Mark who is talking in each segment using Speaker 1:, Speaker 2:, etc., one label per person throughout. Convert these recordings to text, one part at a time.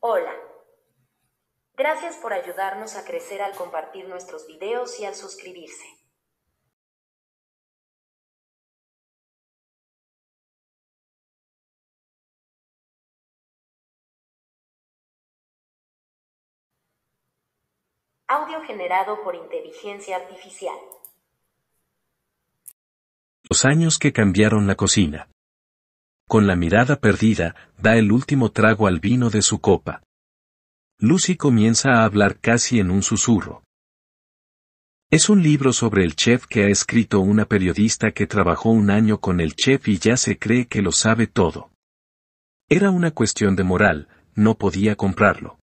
Speaker 1: Hola. Gracias por ayudarnos a crecer al compartir nuestros videos y al suscribirse. Audio generado por inteligencia artificial. Los años que cambiaron la cocina con la mirada perdida, da el último trago al vino de su copa. Lucy comienza a hablar casi en un susurro. Es un libro sobre el chef que ha escrito una periodista que trabajó un año con el chef y ya se cree que lo sabe todo. Era una cuestión de
Speaker 2: moral, no podía comprarlo.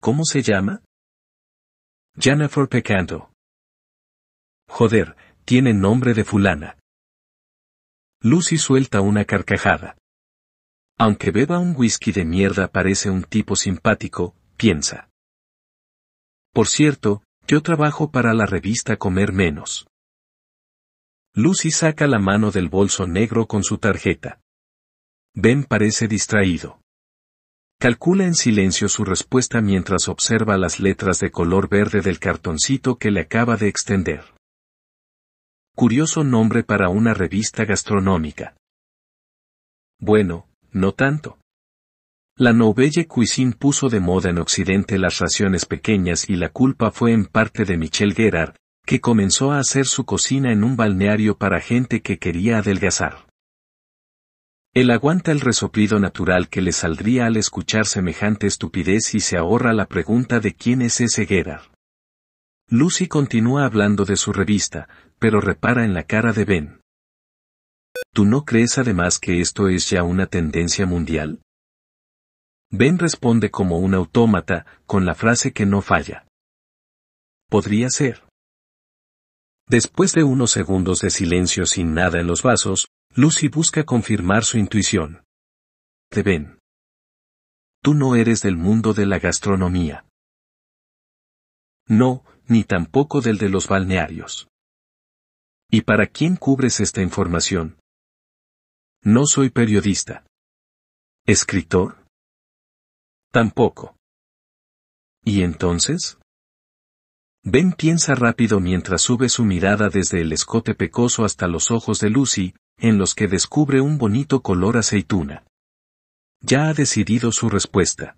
Speaker 2: ¿Cómo se llama? Jennifer Pecanto. Joder, tiene nombre de fulana. Lucy suelta una carcajada. Aunque beba un whisky de mierda parece un tipo simpático, piensa. Por
Speaker 1: cierto, yo trabajo para la revista Comer Menos. Lucy saca la mano del bolso negro con su tarjeta. Ben parece distraído. Calcula en silencio su respuesta mientras observa las letras de color verde del cartoncito que le acaba de extender. Curioso nombre para una revista gastronómica. Bueno, no tanto. La Nouvelle Cuisine puso de moda en Occidente las raciones pequeñas y la culpa fue en parte de Michel Gerard, que comenzó a hacer su cocina en un balneario para gente que quería adelgazar. Él aguanta el resoplido natural que le saldría al escuchar semejante estupidez y se ahorra la pregunta de quién es ese Gerard. Lucy continúa hablando de su revista, pero repara en la cara de Ben. ¿Tú no crees además que esto es ya una tendencia mundial? Ben responde como un autómata, con la frase que no falla. Podría ser. Después de unos segundos de silencio sin
Speaker 2: nada en los vasos, Lucy busca confirmar su intuición. De Ben. Tú no eres del mundo de la gastronomía. No, ni tampoco del de los balnearios. ¿Y para quién cubres esta información? No soy periodista. ¿Escritor? Tampoco. ¿Y entonces? Ben piensa rápido mientras sube su mirada desde el escote pecoso hasta los
Speaker 1: ojos de Lucy, en los que descubre un bonito color aceituna. Ya ha decidido su respuesta.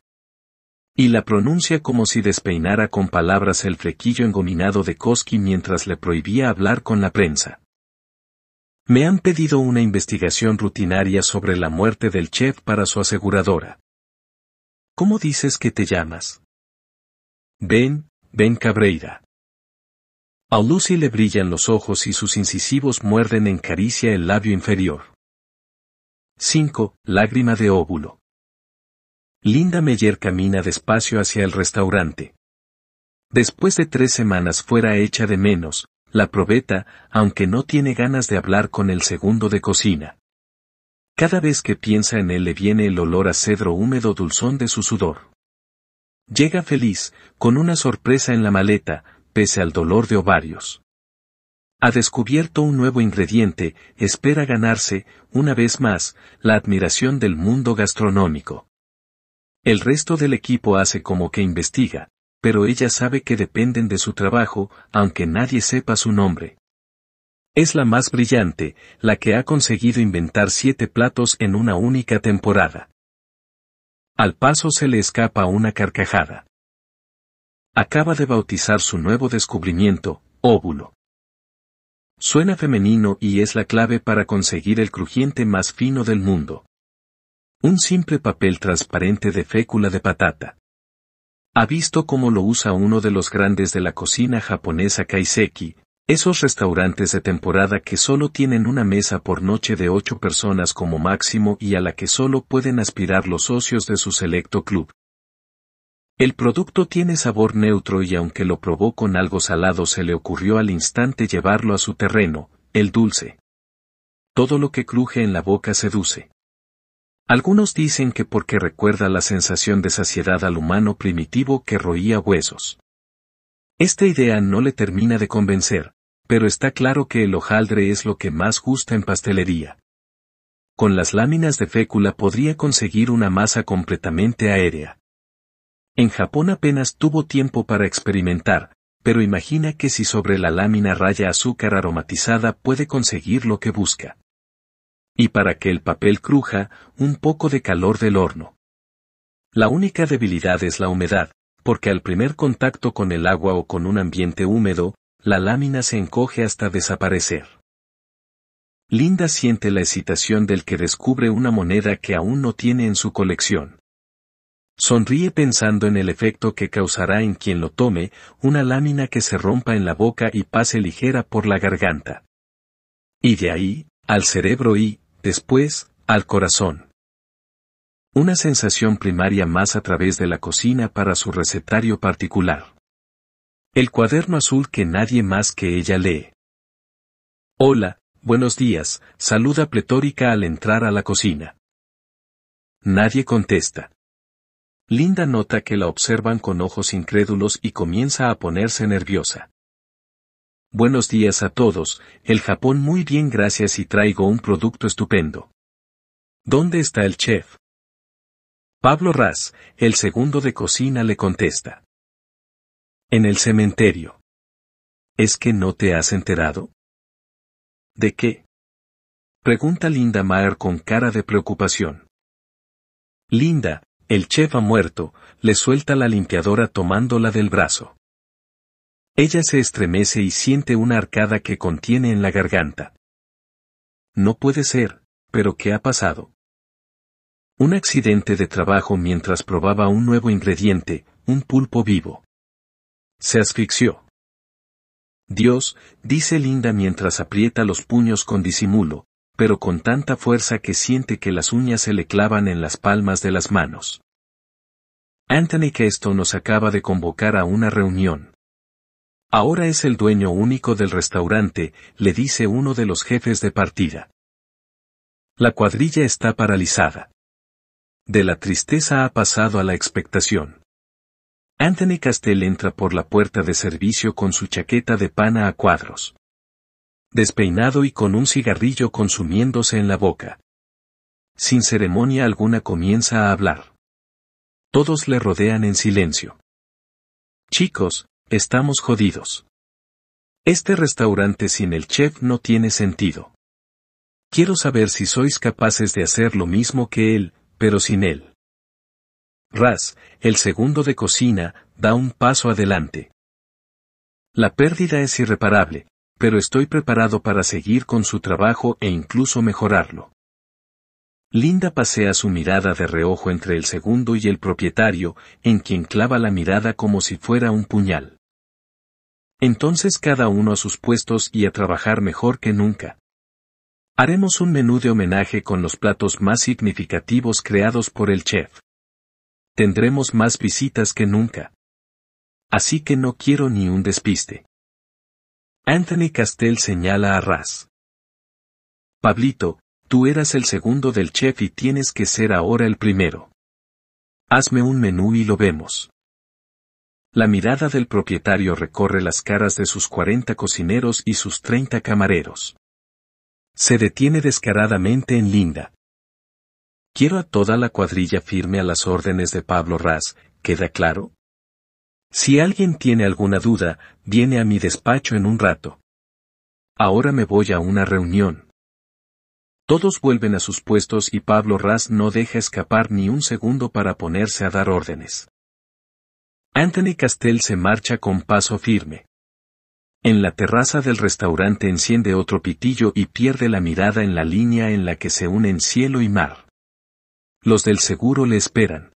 Speaker 1: Y la pronuncia como si despeinara con palabras el flequillo engominado de Koski mientras le prohibía hablar con la prensa. Me han pedido una investigación rutinaria sobre la muerte del chef para su aseguradora.
Speaker 2: ¿Cómo dices que te llamas? Ben, Ben Cabreira. A Lucy le brillan los ojos y sus incisivos muerden en caricia el labio inferior. 5. Lágrima de óvulo. Linda Meyer camina despacio hacia el restaurante. Después
Speaker 1: de tres semanas fuera hecha de menos, la probeta, aunque no tiene ganas de hablar con el segundo de cocina. Cada vez que piensa en él le viene el olor a cedro húmedo dulzón de su sudor. Llega feliz, con una sorpresa en la maleta, pese al dolor de ovarios. Ha descubierto un nuevo ingrediente, espera ganarse, una vez más, la admiración del mundo gastronómico. El resto del equipo hace como que investiga, pero ella sabe que dependen de su trabajo, aunque nadie sepa su nombre. Es la más brillante, la que ha conseguido inventar siete platos en una única temporada. Al paso se le escapa una carcajada. Acaba de bautizar su nuevo descubrimiento, óvulo. Suena femenino y es la clave para conseguir el crujiente más fino del mundo. Un simple papel transparente de fécula de patata. Ha visto cómo lo usa uno de los grandes de la cocina japonesa Kaiseki, esos restaurantes de temporada que solo tienen una mesa por noche de ocho personas como máximo y a la que solo pueden aspirar los socios de su selecto club. El producto tiene sabor neutro y aunque lo probó con algo salado se le ocurrió al instante llevarlo a su terreno, el dulce. Todo lo que cruje en la boca seduce. Algunos dicen que porque recuerda la sensación de saciedad al humano primitivo que roía huesos. Esta idea no le termina de convencer, pero está claro que el hojaldre es lo que más gusta en pastelería. Con las láminas de fécula podría conseguir una masa completamente aérea. En Japón apenas tuvo tiempo para experimentar, pero imagina que si sobre la lámina raya azúcar aromatizada puede conseguir lo que busca. Y para que el papel cruja, un poco de calor del horno. La única debilidad es la humedad, porque al primer contacto con el agua o con un ambiente húmedo, la lámina se encoge hasta desaparecer. Linda siente la excitación del que descubre una moneda que aún no tiene en su colección. Sonríe pensando en el efecto que causará en quien lo tome, una lámina que se rompa en la boca y pase ligera por la garganta. Y de ahí, al cerebro y, después, al corazón. Una sensación primaria más a través de la cocina para su recetario particular. El cuaderno azul que nadie más que ella lee. Hola, buenos días, saluda pletórica al entrar a la cocina. Nadie contesta. Linda nota que la observan con ojos incrédulos y comienza a ponerse nerviosa. Buenos días a todos, el Japón muy bien gracias y traigo un producto estupendo. ¿Dónde está el chef?
Speaker 2: Pablo Raz, el segundo de cocina le contesta. En el cementerio. ¿Es que no te has enterado? ¿De qué? Pregunta Linda Maher con cara de preocupación. Linda,
Speaker 1: el chef ha muerto, le suelta la limpiadora tomándola del brazo. Ella se estremece y siente una arcada que contiene en la garganta. No puede ser, pero ¿qué ha pasado? Un accidente de trabajo mientras probaba un nuevo ingrediente, un pulpo vivo. Se asfixió. Dios, dice Linda mientras aprieta los puños con disimulo, pero con tanta fuerza que siente que las uñas se le clavan en las palmas de las manos. Anthony Keston nos acaba de convocar a una reunión. Ahora es el dueño único del restaurante, le dice uno de los jefes de partida. La cuadrilla está paralizada. De la tristeza ha pasado a la expectación. Anthony Castell entra por la puerta de servicio con su chaqueta de pana a cuadros. Despeinado y con un cigarrillo consumiéndose en la boca. Sin ceremonia alguna comienza a hablar. Todos le rodean en silencio. Chicos, Estamos jodidos. Este restaurante sin el chef no tiene sentido. Quiero saber si sois capaces de hacer lo mismo que él, pero sin él. Raz, el segundo de cocina, da un paso adelante. La pérdida es irreparable, pero estoy preparado para seguir con su trabajo e incluso mejorarlo. Linda pasea su mirada de reojo entre el segundo y el propietario, en quien clava la mirada como si fuera un puñal. Entonces cada uno a sus puestos y a trabajar mejor que nunca. Haremos un menú de homenaje con los platos más significativos creados por el chef.
Speaker 2: Tendremos más visitas que nunca. Así que no quiero ni un despiste. Anthony Castell señala a Raz.
Speaker 1: Pablito, tú eras el segundo del chef y tienes que ser ahora el primero. Hazme un menú y lo vemos. La mirada del propietario recorre las caras de sus 40 cocineros y sus 30 camareros. Se detiene descaradamente en Linda. Quiero a toda la cuadrilla firme a las órdenes de Pablo Raz, ¿queda claro? Si alguien tiene alguna duda, viene a mi despacho en un rato. Ahora me voy a una reunión. Todos vuelven a sus puestos y Pablo Raz no deja escapar ni un segundo para ponerse a dar órdenes. Anthony Castell se marcha con paso firme. En la terraza del restaurante enciende otro pitillo y pierde la mirada en la línea en la que se unen cielo y mar. Los del seguro le esperan.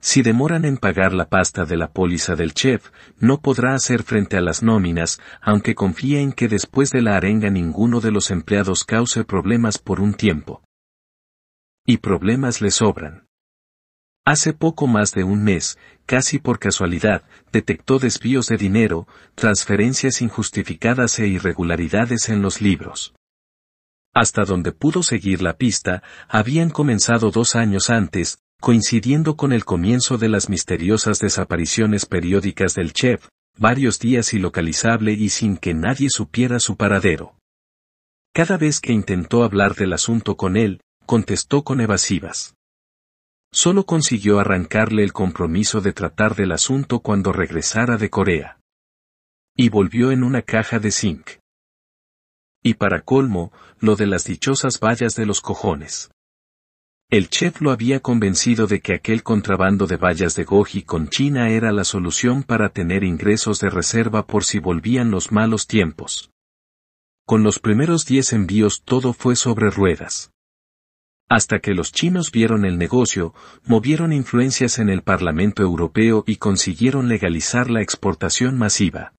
Speaker 1: Si demoran en pagar la pasta de la póliza del chef, no podrá hacer frente a las nóminas, aunque confía en que después de la arenga ninguno de los empleados cause problemas por un tiempo. Y problemas le sobran. Hace poco más de un mes, casi por casualidad, detectó desvíos de dinero, transferencias injustificadas e irregularidades en los libros. Hasta donde pudo seguir la pista, habían comenzado dos años antes, coincidiendo con el comienzo de las misteriosas desapariciones periódicas del chef, varios días ilocalizable y sin que nadie supiera su paradero. Cada vez que intentó hablar del asunto con él, contestó con evasivas. Solo consiguió arrancarle el compromiso de tratar del asunto cuando regresara de Corea. Y volvió en una caja de zinc. Y para colmo, lo de las dichosas vallas de los cojones. El chef lo había convencido de que aquel contrabando de vallas de Goji con China era la solución para tener ingresos de reserva por si volvían los malos tiempos. Con los primeros diez envíos todo fue sobre ruedas. Hasta que los chinos vieron el negocio, movieron influencias en el Parlamento Europeo y consiguieron legalizar la exportación masiva.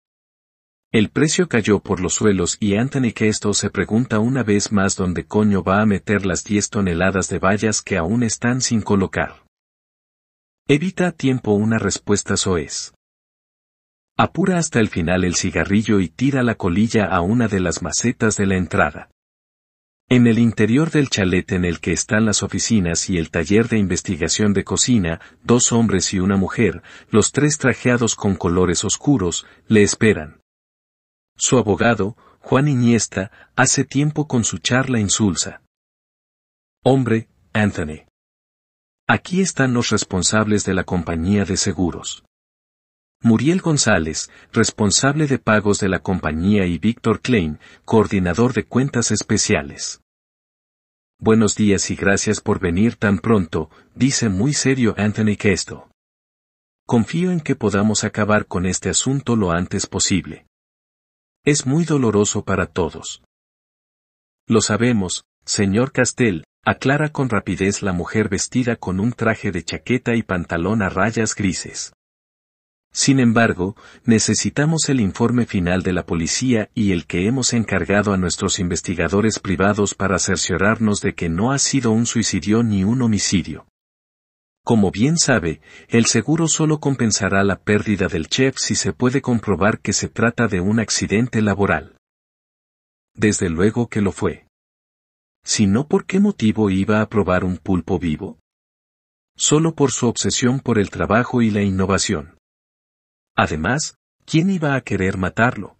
Speaker 1: El precio cayó por los suelos y Anthony Kesto se pregunta una vez más dónde coño va a meter las 10 toneladas de vallas que aún están sin colocar. Evita a tiempo una respuesta soez. Apura hasta el final el cigarrillo y tira la colilla a una de las macetas de la entrada. En el interior del chalet en el que están las oficinas y el taller de investigación de cocina, dos hombres y una mujer, los tres trajeados con colores oscuros,
Speaker 2: le esperan. Su abogado, Juan Iniesta, hace tiempo con su charla insulsa. Hombre, Anthony. Aquí
Speaker 1: están los responsables de la compañía de seguros. Muriel González, responsable de pagos de la compañía y Víctor Klein, coordinador de cuentas especiales. Buenos días y gracias por venir tan pronto, dice muy serio Anthony Kesto. Confío en que podamos acabar con este asunto lo antes posible. Es muy doloroso para todos. Lo sabemos, señor Castel, aclara con rapidez la mujer vestida con un traje de chaqueta y pantalón a rayas grises. Sin embargo, necesitamos el informe final de la policía y el que hemos encargado a nuestros investigadores privados para cerciorarnos de que no ha sido un suicidio ni un homicidio. Como bien sabe, el seguro solo compensará la pérdida del chef si se puede comprobar que se trata de un accidente laboral. Desde luego que lo fue. Si no, ¿por qué motivo iba a probar un pulpo vivo? Solo por su obsesión por el trabajo y la innovación. Además, ¿quién
Speaker 2: iba a querer matarlo?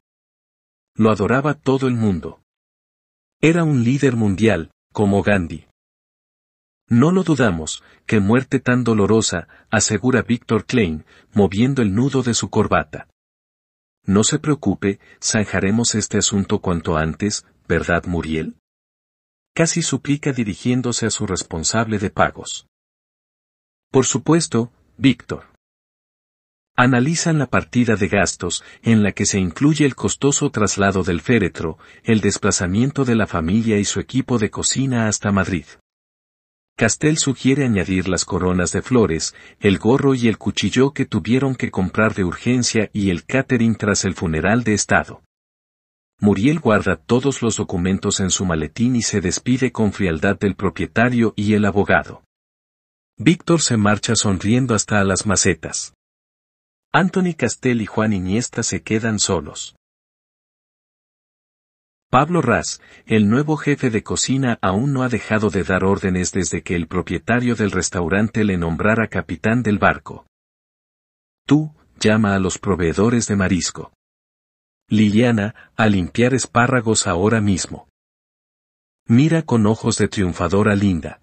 Speaker 2: Lo adoraba todo el mundo. Era un líder mundial, como Gandhi. No lo dudamos, qué muerte tan
Speaker 1: dolorosa, asegura Víctor Klein, moviendo el nudo de su corbata. No se preocupe, zanjaremos este asunto cuanto antes, ¿verdad, Muriel? Casi suplica dirigiéndose a su responsable de pagos. Por supuesto, Víctor analizan la partida de gastos, en la que se incluye el costoso traslado del féretro, el desplazamiento de la familia y su equipo de cocina hasta Madrid. Castel sugiere añadir las coronas de flores, el gorro y el cuchillo que tuvieron que comprar de urgencia y el catering tras el funeral de Estado. Muriel guarda todos los documentos en su maletín y se despide con frialdad del propietario y el abogado. Víctor se marcha sonriendo hasta las macetas. Anthony Castel y Juan Iniesta se quedan solos. Pablo Ras, el nuevo jefe de cocina, aún no ha dejado de dar órdenes desde que el propietario del restaurante le nombrara capitán del barco. Tú, llama a los proveedores de marisco. Liliana, a limpiar espárragos ahora mismo. Mira con ojos de triunfadora linda.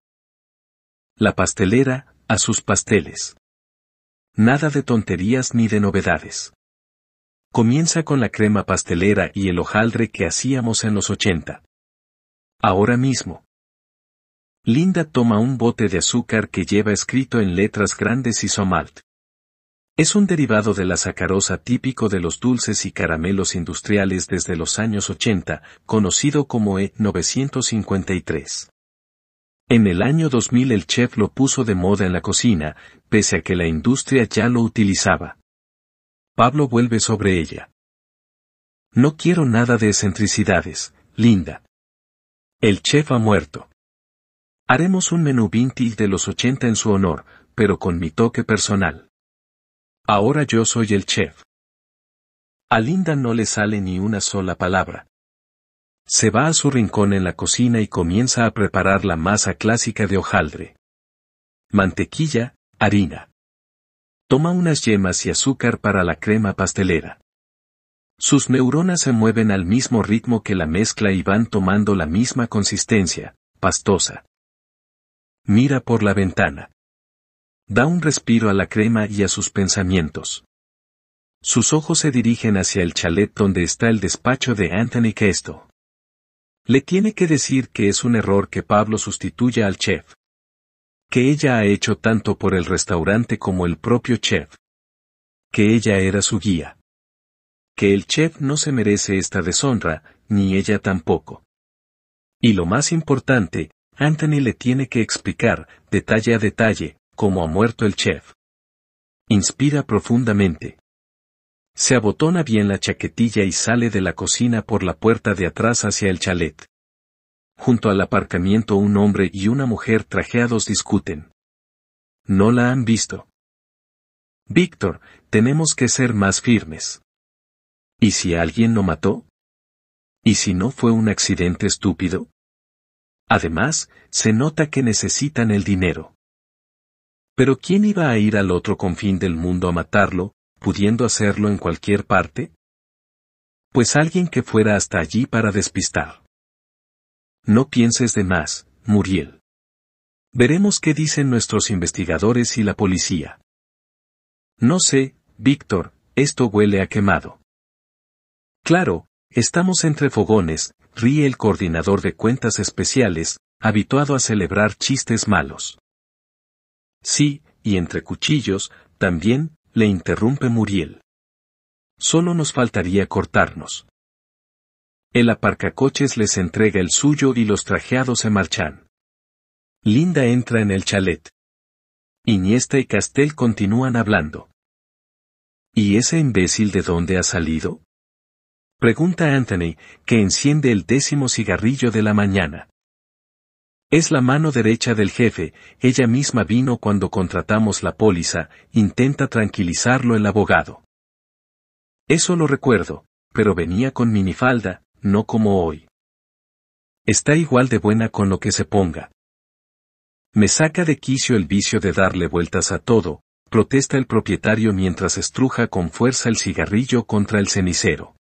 Speaker 1: La pastelera, a sus pasteles. Nada de tonterías ni de novedades. Comienza con la crema pastelera y el hojaldre que hacíamos en los 80. Ahora mismo. Linda toma un bote de azúcar que lleva escrito en letras grandes y somalt. Es un derivado de la sacarosa típico de los dulces y caramelos industriales desde los años 80, conocido como E953. En el año 2000 el chef lo puso de moda en la cocina, pese a que la industria ya lo utilizaba. Pablo vuelve sobre ella. No quiero nada de excentricidades, Linda. El chef ha muerto. Haremos un menú vintil de los 80 en su honor, pero con mi toque personal. Ahora yo soy el chef. A Linda no le sale ni una sola palabra. Se va a su rincón en la cocina y comienza a preparar la masa clásica de hojaldre. Mantequilla, harina. Toma unas yemas y azúcar para la crema pastelera. Sus neuronas se mueven al mismo ritmo que la mezcla y van tomando la misma consistencia, pastosa. Mira por la ventana. Da un respiro a la crema y a sus pensamientos. Sus ojos se dirigen hacia el chalet donde está el despacho de Anthony Kesto. Le tiene que decir que es un error que Pablo sustituya al chef. Que ella ha hecho tanto por el restaurante como el propio chef. Que ella era su guía. Que el chef no se merece esta deshonra, ni ella tampoco. Y lo más importante, Anthony le tiene que explicar, detalle a detalle, cómo ha muerto el chef. Inspira profundamente. Se abotona bien la chaquetilla y sale de la cocina por la puerta de atrás hacia el chalet. Junto al aparcamiento un hombre y una mujer trajeados discuten. No la han visto. Víctor, tenemos que ser más firmes.
Speaker 2: ¿Y si alguien lo mató? ¿Y si no fue un accidente estúpido? Además, se nota que necesitan el dinero. Pero
Speaker 1: ¿quién iba a ir al otro confín del mundo a matarlo, pudiendo hacerlo en cualquier parte? Pues alguien que fuera hasta allí para despistar. No pienses de más, Muriel. Veremos qué dicen nuestros investigadores y la policía. No sé, Víctor, esto huele a quemado. Claro, estamos entre fogones, ríe el coordinador de cuentas especiales, habituado a celebrar chistes malos. Sí, y entre cuchillos, también, le interrumpe Muriel. Solo nos faltaría cortarnos. El aparcacoches les entrega el suyo y los trajeados se marchan. Linda entra en el chalet. Iniesta y Castel continúan hablando. ¿Y ese imbécil de dónde ha salido? Pregunta Anthony, que enciende el décimo cigarrillo de la mañana. Es la mano derecha del jefe, ella misma vino cuando contratamos la póliza, intenta tranquilizarlo el abogado. Eso lo recuerdo, pero venía con minifalda, no como hoy. Está igual de buena con lo que se ponga. Me saca de quicio el vicio de darle vueltas a todo, protesta el propietario mientras estruja con fuerza el cigarrillo contra el cenicero.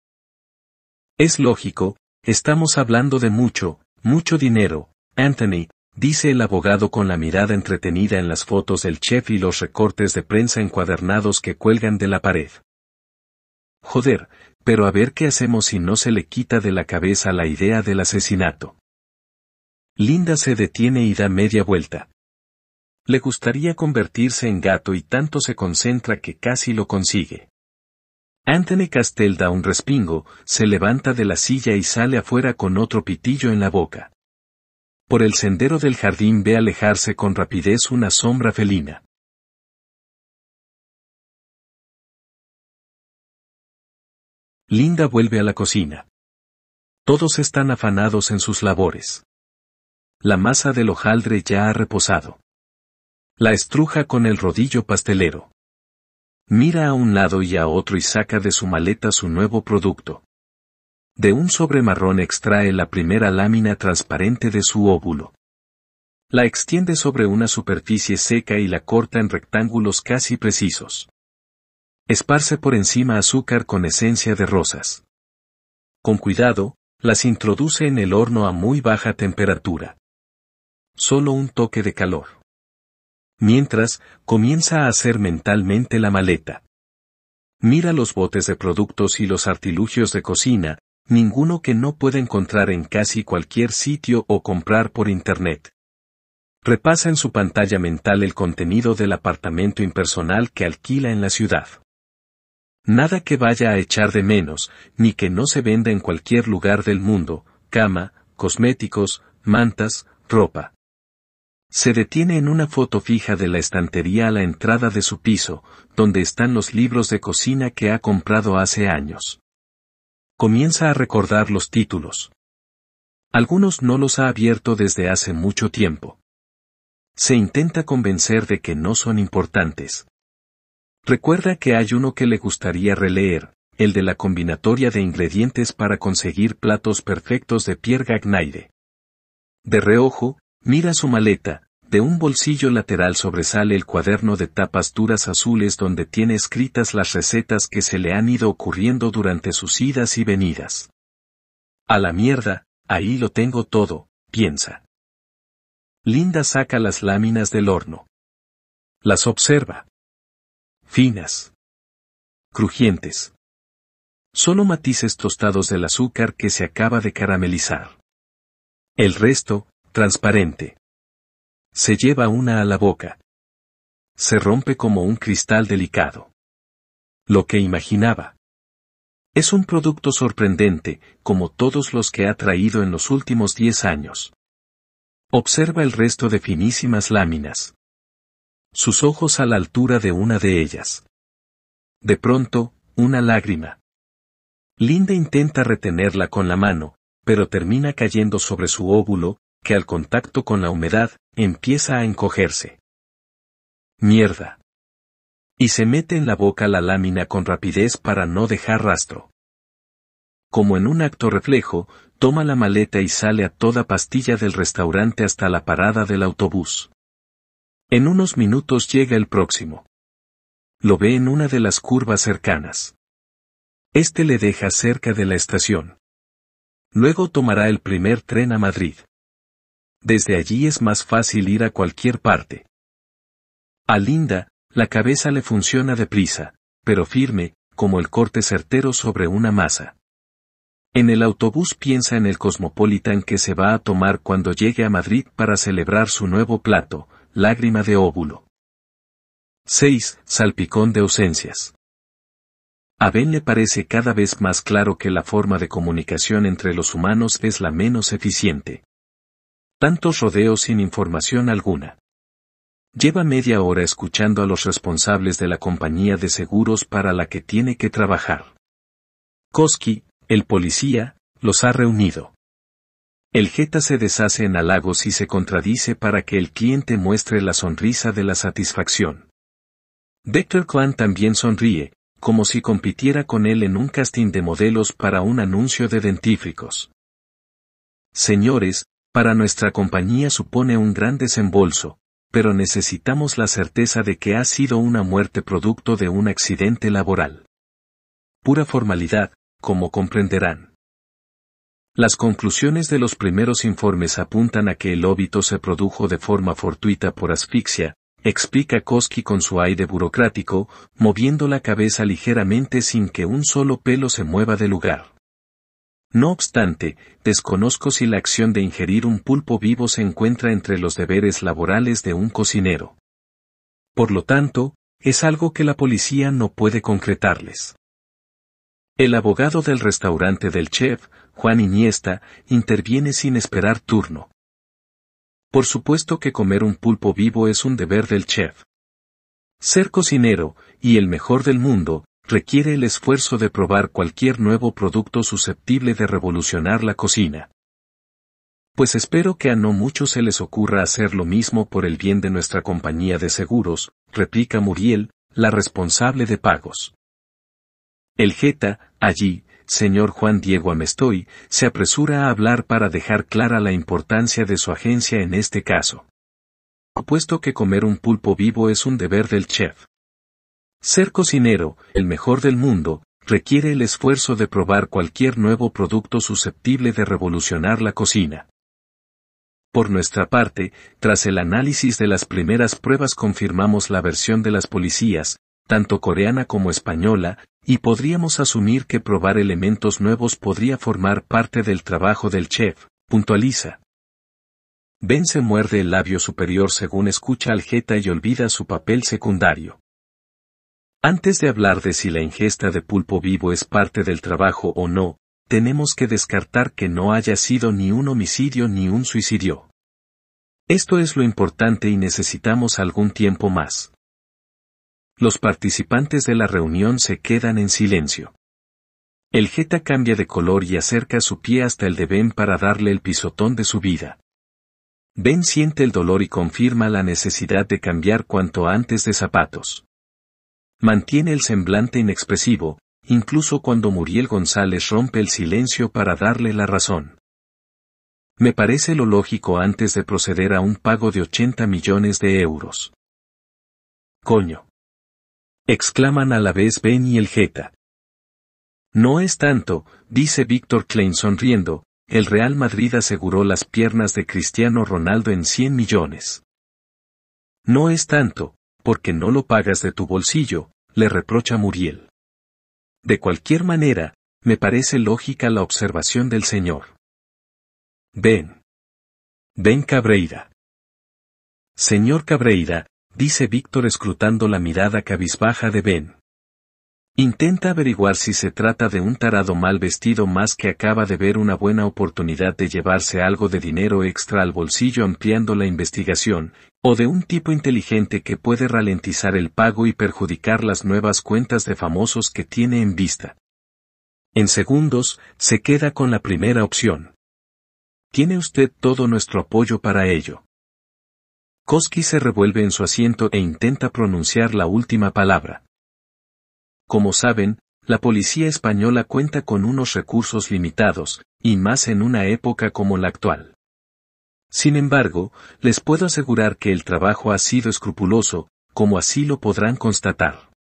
Speaker 1: Es lógico, estamos hablando de mucho, mucho dinero, Anthony, dice el abogado con la mirada entretenida en las fotos del chef y los recortes de prensa encuadernados que cuelgan de la pared. Joder, pero a ver qué hacemos si no se le quita de la cabeza la idea del asesinato. Linda se detiene y da media vuelta. Le gustaría convertirse en gato y tanto se concentra que casi lo consigue. Anthony Castell da un respingo, se levanta de la silla y sale afuera con otro pitillo en la boca. Por el sendero del jardín ve alejarse con rapidez una sombra felina. Linda vuelve a la cocina. Todos están afanados en sus labores. La masa del hojaldre ya ha reposado. La estruja con el rodillo pastelero. Mira a un lado y a otro y saca de su maleta su nuevo producto. De un sobre marrón extrae la primera lámina transparente de su óvulo. La extiende sobre una superficie seca y la corta en rectángulos casi precisos. Esparce por encima azúcar con esencia de rosas. Con cuidado, las introduce en el horno a muy baja temperatura. Solo un toque de calor. Mientras, comienza a hacer mentalmente la maleta. Mira los botes de productos y los artilugios de cocina, ninguno que no puede encontrar en casi cualquier sitio o comprar por Internet. Repasa en su pantalla mental el contenido del apartamento impersonal que alquila en la ciudad. Nada que vaya a echar de menos, ni que no se venda en cualquier lugar del mundo, cama, cosméticos, mantas, ropa. Se detiene en una foto fija de la estantería a la entrada de su piso, donde están los libros de cocina que ha comprado hace años comienza a recordar los títulos. Algunos no los ha abierto desde hace mucho tiempo. Se intenta convencer de que no son importantes. Recuerda que hay uno que le gustaría releer, el de la combinatoria de ingredientes para conseguir platos perfectos de Pierre Gagnaire. De reojo, mira su maleta, de un bolsillo lateral sobresale el cuaderno de tapas duras azules donde tiene escritas las recetas que se le han ido ocurriendo durante
Speaker 2: sus idas y venidas. A la mierda, ahí lo tengo todo, piensa. Linda saca las láminas del horno. Las observa. Finas. Crujientes. Solo matices tostados del azúcar que se acaba de caramelizar. El resto, transparente. Se lleva una a la boca. Se rompe como un cristal delicado. Lo que imaginaba.
Speaker 1: Es un producto sorprendente, como todos los que ha traído en los últimos diez años. Observa el resto de finísimas láminas. Sus ojos a la altura de una de ellas. De pronto, una lágrima. Linda intenta retenerla con la mano, pero termina cayendo sobre su óvulo, que al contacto con la humedad, empieza a encogerse. Mierda. Y se mete en la boca la lámina con rapidez para no dejar rastro. Como en un acto reflejo, toma la maleta y sale a toda pastilla del restaurante hasta la parada del autobús. En unos minutos llega el próximo. Lo ve en una de las curvas cercanas. Este le deja cerca de la estación. Luego tomará el primer tren a Madrid desde allí es más fácil ir a cualquier parte. A Linda, la cabeza le funciona deprisa, pero firme, como el corte certero sobre una masa. En el autobús piensa en el Cosmopolitan que se va a tomar cuando llegue a Madrid para celebrar su nuevo plato, lágrima de óvulo. 6. Salpicón de ausencias. A Ben le parece cada vez más claro que la forma de comunicación entre los humanos es la menos eficiente tantos rodeos sin información alguna. Lleva media hora escuchando a los responsables de la compañía de seguros para la que tiene que trabajar. Koski, el policía, los ha reunido. El Jeta se deshace en halagos y se contradice para que el cliente muestre la sonrisa de la satisfacción. Vector Clan también sonríe, como si compitiera con él en un casting de modelos para un anuncio de dentífricos. Señores, para nuestra compañía supone un gran desembolso, pero necesitamos la certeza de que ha sido una muerte producto de un accidente laboral. Pura formalidad, como comprenderán. Las conclusiones de los primeros informes apuntan a que el óbito se produjo de forma fortuita por asfixia, explica Koski con su aire burocrático, moviendo la cabeza ligeramente sin que un solo pelo se mueva de lugar. No obstante, desconozco si la acción de ingerir un pulpo vivo se encuentra entre los deberes laborales de un cocinero. Por lo tanto, es algo que la policía no puede concretarles. El abogado del restaurante del chef, Juan Iniesta, interviene sin esperar turno. Por supuesto que comer un pulpo vivo es un deber del chef. Ser cocinero, y el mejor del mundo, requiere el esfuerzo de probar cualquier nuevo producto susceptible de revolucionar la cocina. Pues espero que a no muchos se les ocurra hacer lo mismo por el bien de nuestra compañía de seguros, replica Muriel, la responsable de pagos. El Jeta, allí, señor Juan Diego Amestoy, se apresura a hablar para dejar clara la importancia de su agencia en este caso. Apuesto que comer un pulpo vivo es un deber del chef. Ser cocinero, el mejor del mundo, requiere el esfuerzo de probar cualquier nuevo producto susceptible de revolucionar la cocina. Por nuestra parte, tras el análisis de las primeras pruebas confirmamos la versión de las policías, tanto coreana como española, y podríamos asumir que probar elementos nuevos podría formar parte del trabajo del chef, puntualiza. Ben se muerde el labio superior según escucha al Jeta y olvida su papel secundario. Antes de hablar de si la ingesta de pulpo vivo es parte del trabajo o no, tenemos que descartar que no haya sido ni un homicidio ni un suicidio. Esto es lo importante y necesitamos algún tiempo más. Los participantes de la reunión se quedan en silencio. El Jeta cambia de color y acerca su pie hasta el de Ben para darle el pisotón de su vida. Ben siente el dolor y confirma la necesidad de cambiar cuanto antes de zapatos. Mantiene el semblante inexpresivo, incluso cuando Muriel González rompe el silencio para darle la razón. Me parece lo lógico antes de proceder a un pago de 80 millones de euros. Coño. Exclaman a la vez Ben y el Jeta. No es tanto, dice Víctor Klein sonriendo, el Real Madrid aseguró las piernas de Cristiano Ronaldo en 100 millones. No es tanto, porque no lo pagas de tu bolsillo, le reprocha Muriel. De cualquier manera,
Speaker 2: me parece lógica la observación del señor. Ben. Ben Cabreira. Señor Cabreira, dice Víctor escrutando
Speaker 1: la mirada cabizbaja de Ben. Intenta averiguar si se trata de un tarado mal vestido más que acaba de ver una buena oportunidad de llevarse algo de dinero extra al bolsillo ampliando la investigación, o de un tipo inteligente que puede ralentizar el pago y perjudicar las nuevas cuentas de famosos que tiene en vista. En segundos, se queda con la primera opción. Tiene usted todo nuestro apoyo para ello. Koski se revuelve en su asiento e intenta pronunciar la última palabra. Como saben, la policía española cuenta con unos recursos limitados, y más en una época como la actual. Sin embargo, les puedo asegurar que el trabajo ha sido escrupuloso, como así lo podrán constatar.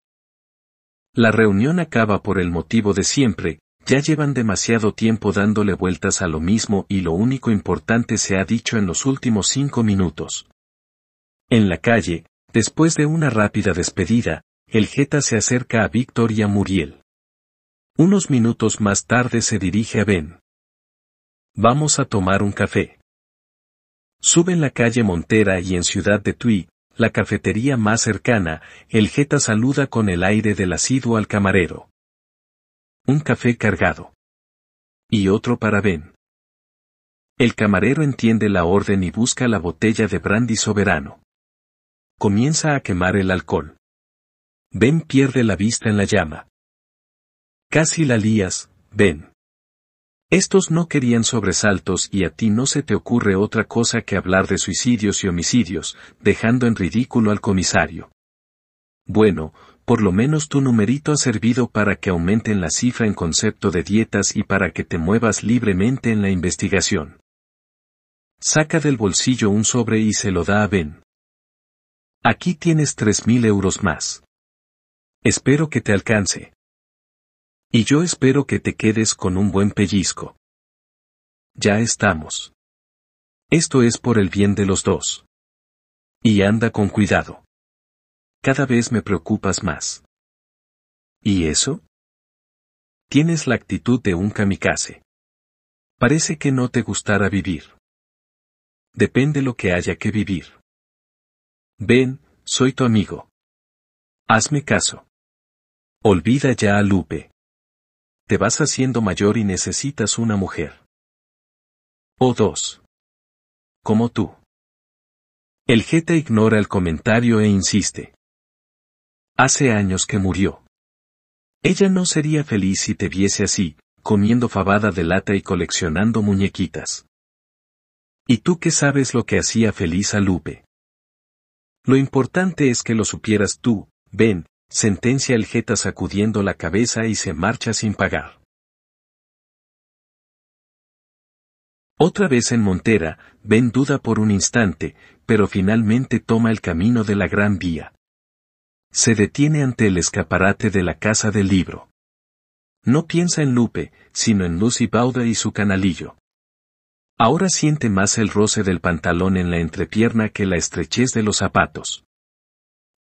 Speaker 1: La reunión acaba por el motivo de siempre, ya llevan demasiado tiempo dándole vueltas a lo mismo y lo único importante se ha dicho en los últimos cinco minutos. En la calle, después de una rápida despedida, el Jeta se acerca a Víctor y a Muriel. Unos minutos más tarde se dirige a Ben. Vamos a tomar un café. Sube en la calle Montera y en Ciudad de Tui, la cafetería más cercana, el Jeta saluda con el aire del asiduo al camarero. Un café cargado. Y otro para Ben. El camarero entiende la orden y busca la botella de brandy soberano. Comienza a quemar el alcohol. Ben pierde la vista en la llama. Casi la lías, Ben. Estos no querían sobresaltos y a ti no se te ocurre otra cosa que hablar de suicidios y homicidios, dejando en ridículo al comisario. Bueno, por lo menos tu numerito ha servido para que aumenten la cifra en concepto de dietas y para que te muevas libremente en la investigación. Saca del bolsillo un sobre y se lo da a Ben. Aquí tienes tres euros
Speaker 2: más. Espero que te alcance. Y yo espero que te quedes con un buen pellizco. Ya estamos. Esto es por el bien de los dos. Y anda con cuidado. Cada vez me preocupas más. ¿Y eso? Tienes la actitud de un kamikaze. Parece que no te gustará vivir. Depende lo que haya que vivir. Ven, soy tu amigo. Hazme caso. Olvida ya a Lupe. Te vas haciendo mayor y necesitas una mujer. O dos. Como tú. El Jeta ignora el comentario e insiste.
Speaker 1: Hace años que murió. Ella no sería feliz si te viese así, comiendo fabada de lata y coleccionando muñequitas. ¿Y tú qué sabes lo que hacía feliz a Lupe? Lo importante es que lo supieras tú,
Speaker 2: ven. Sentencia el Jeta sacudiendo la cabeza y se marcha sin pagar. Otra vez en Montera, Ben duda por un instante, pero finalmente toma el camino de la Gran Vía.
Speaker 1: Se detiene ante el escaparate de la Casa del Libro. No piensa en Lupe, sino en Lucy Bauda y su canalillo. Ahora siente más el roce del pantalón en la entrepierna que la estrechez de los zapatos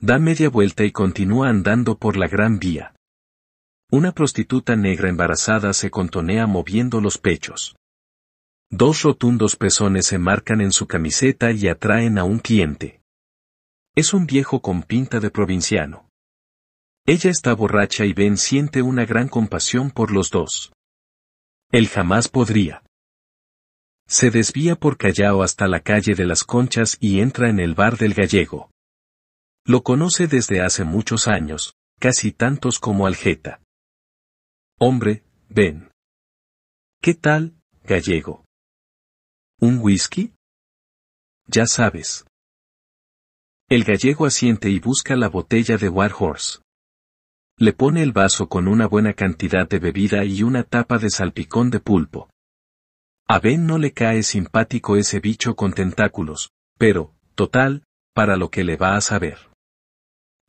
Speaker 1: da media vuelta y continúa andando por la gran vía. Una prostituta negra embarazada se contonea moviendo los pechos. Dos rotundos pezones se marcan en su camiseta y atraen a un cliente. Es un viejo con pinta de provinciano. Ella está borracha y Ben siente una gran compasión por los dos. Él jamás podría. Se desvía por Callao hasta la calle de las Conchas y entra en el bar del gallego. Lo conoce desde hace
Speaker 2: muchos años, casi tantos como Aljeta. Hombre, ven. ¿Qué tal, gallego? ¿Un whisky?
Speaker 1: Ya sabes. El gallego asiente y busca la botella de Warhorse. Le pone el vaso con una buena cantidad de bebida y una tapa de salpicón de pulpo. A Ben no le cae simpático ese bicho con tentáculos, pero, total, para lo que le va a saber.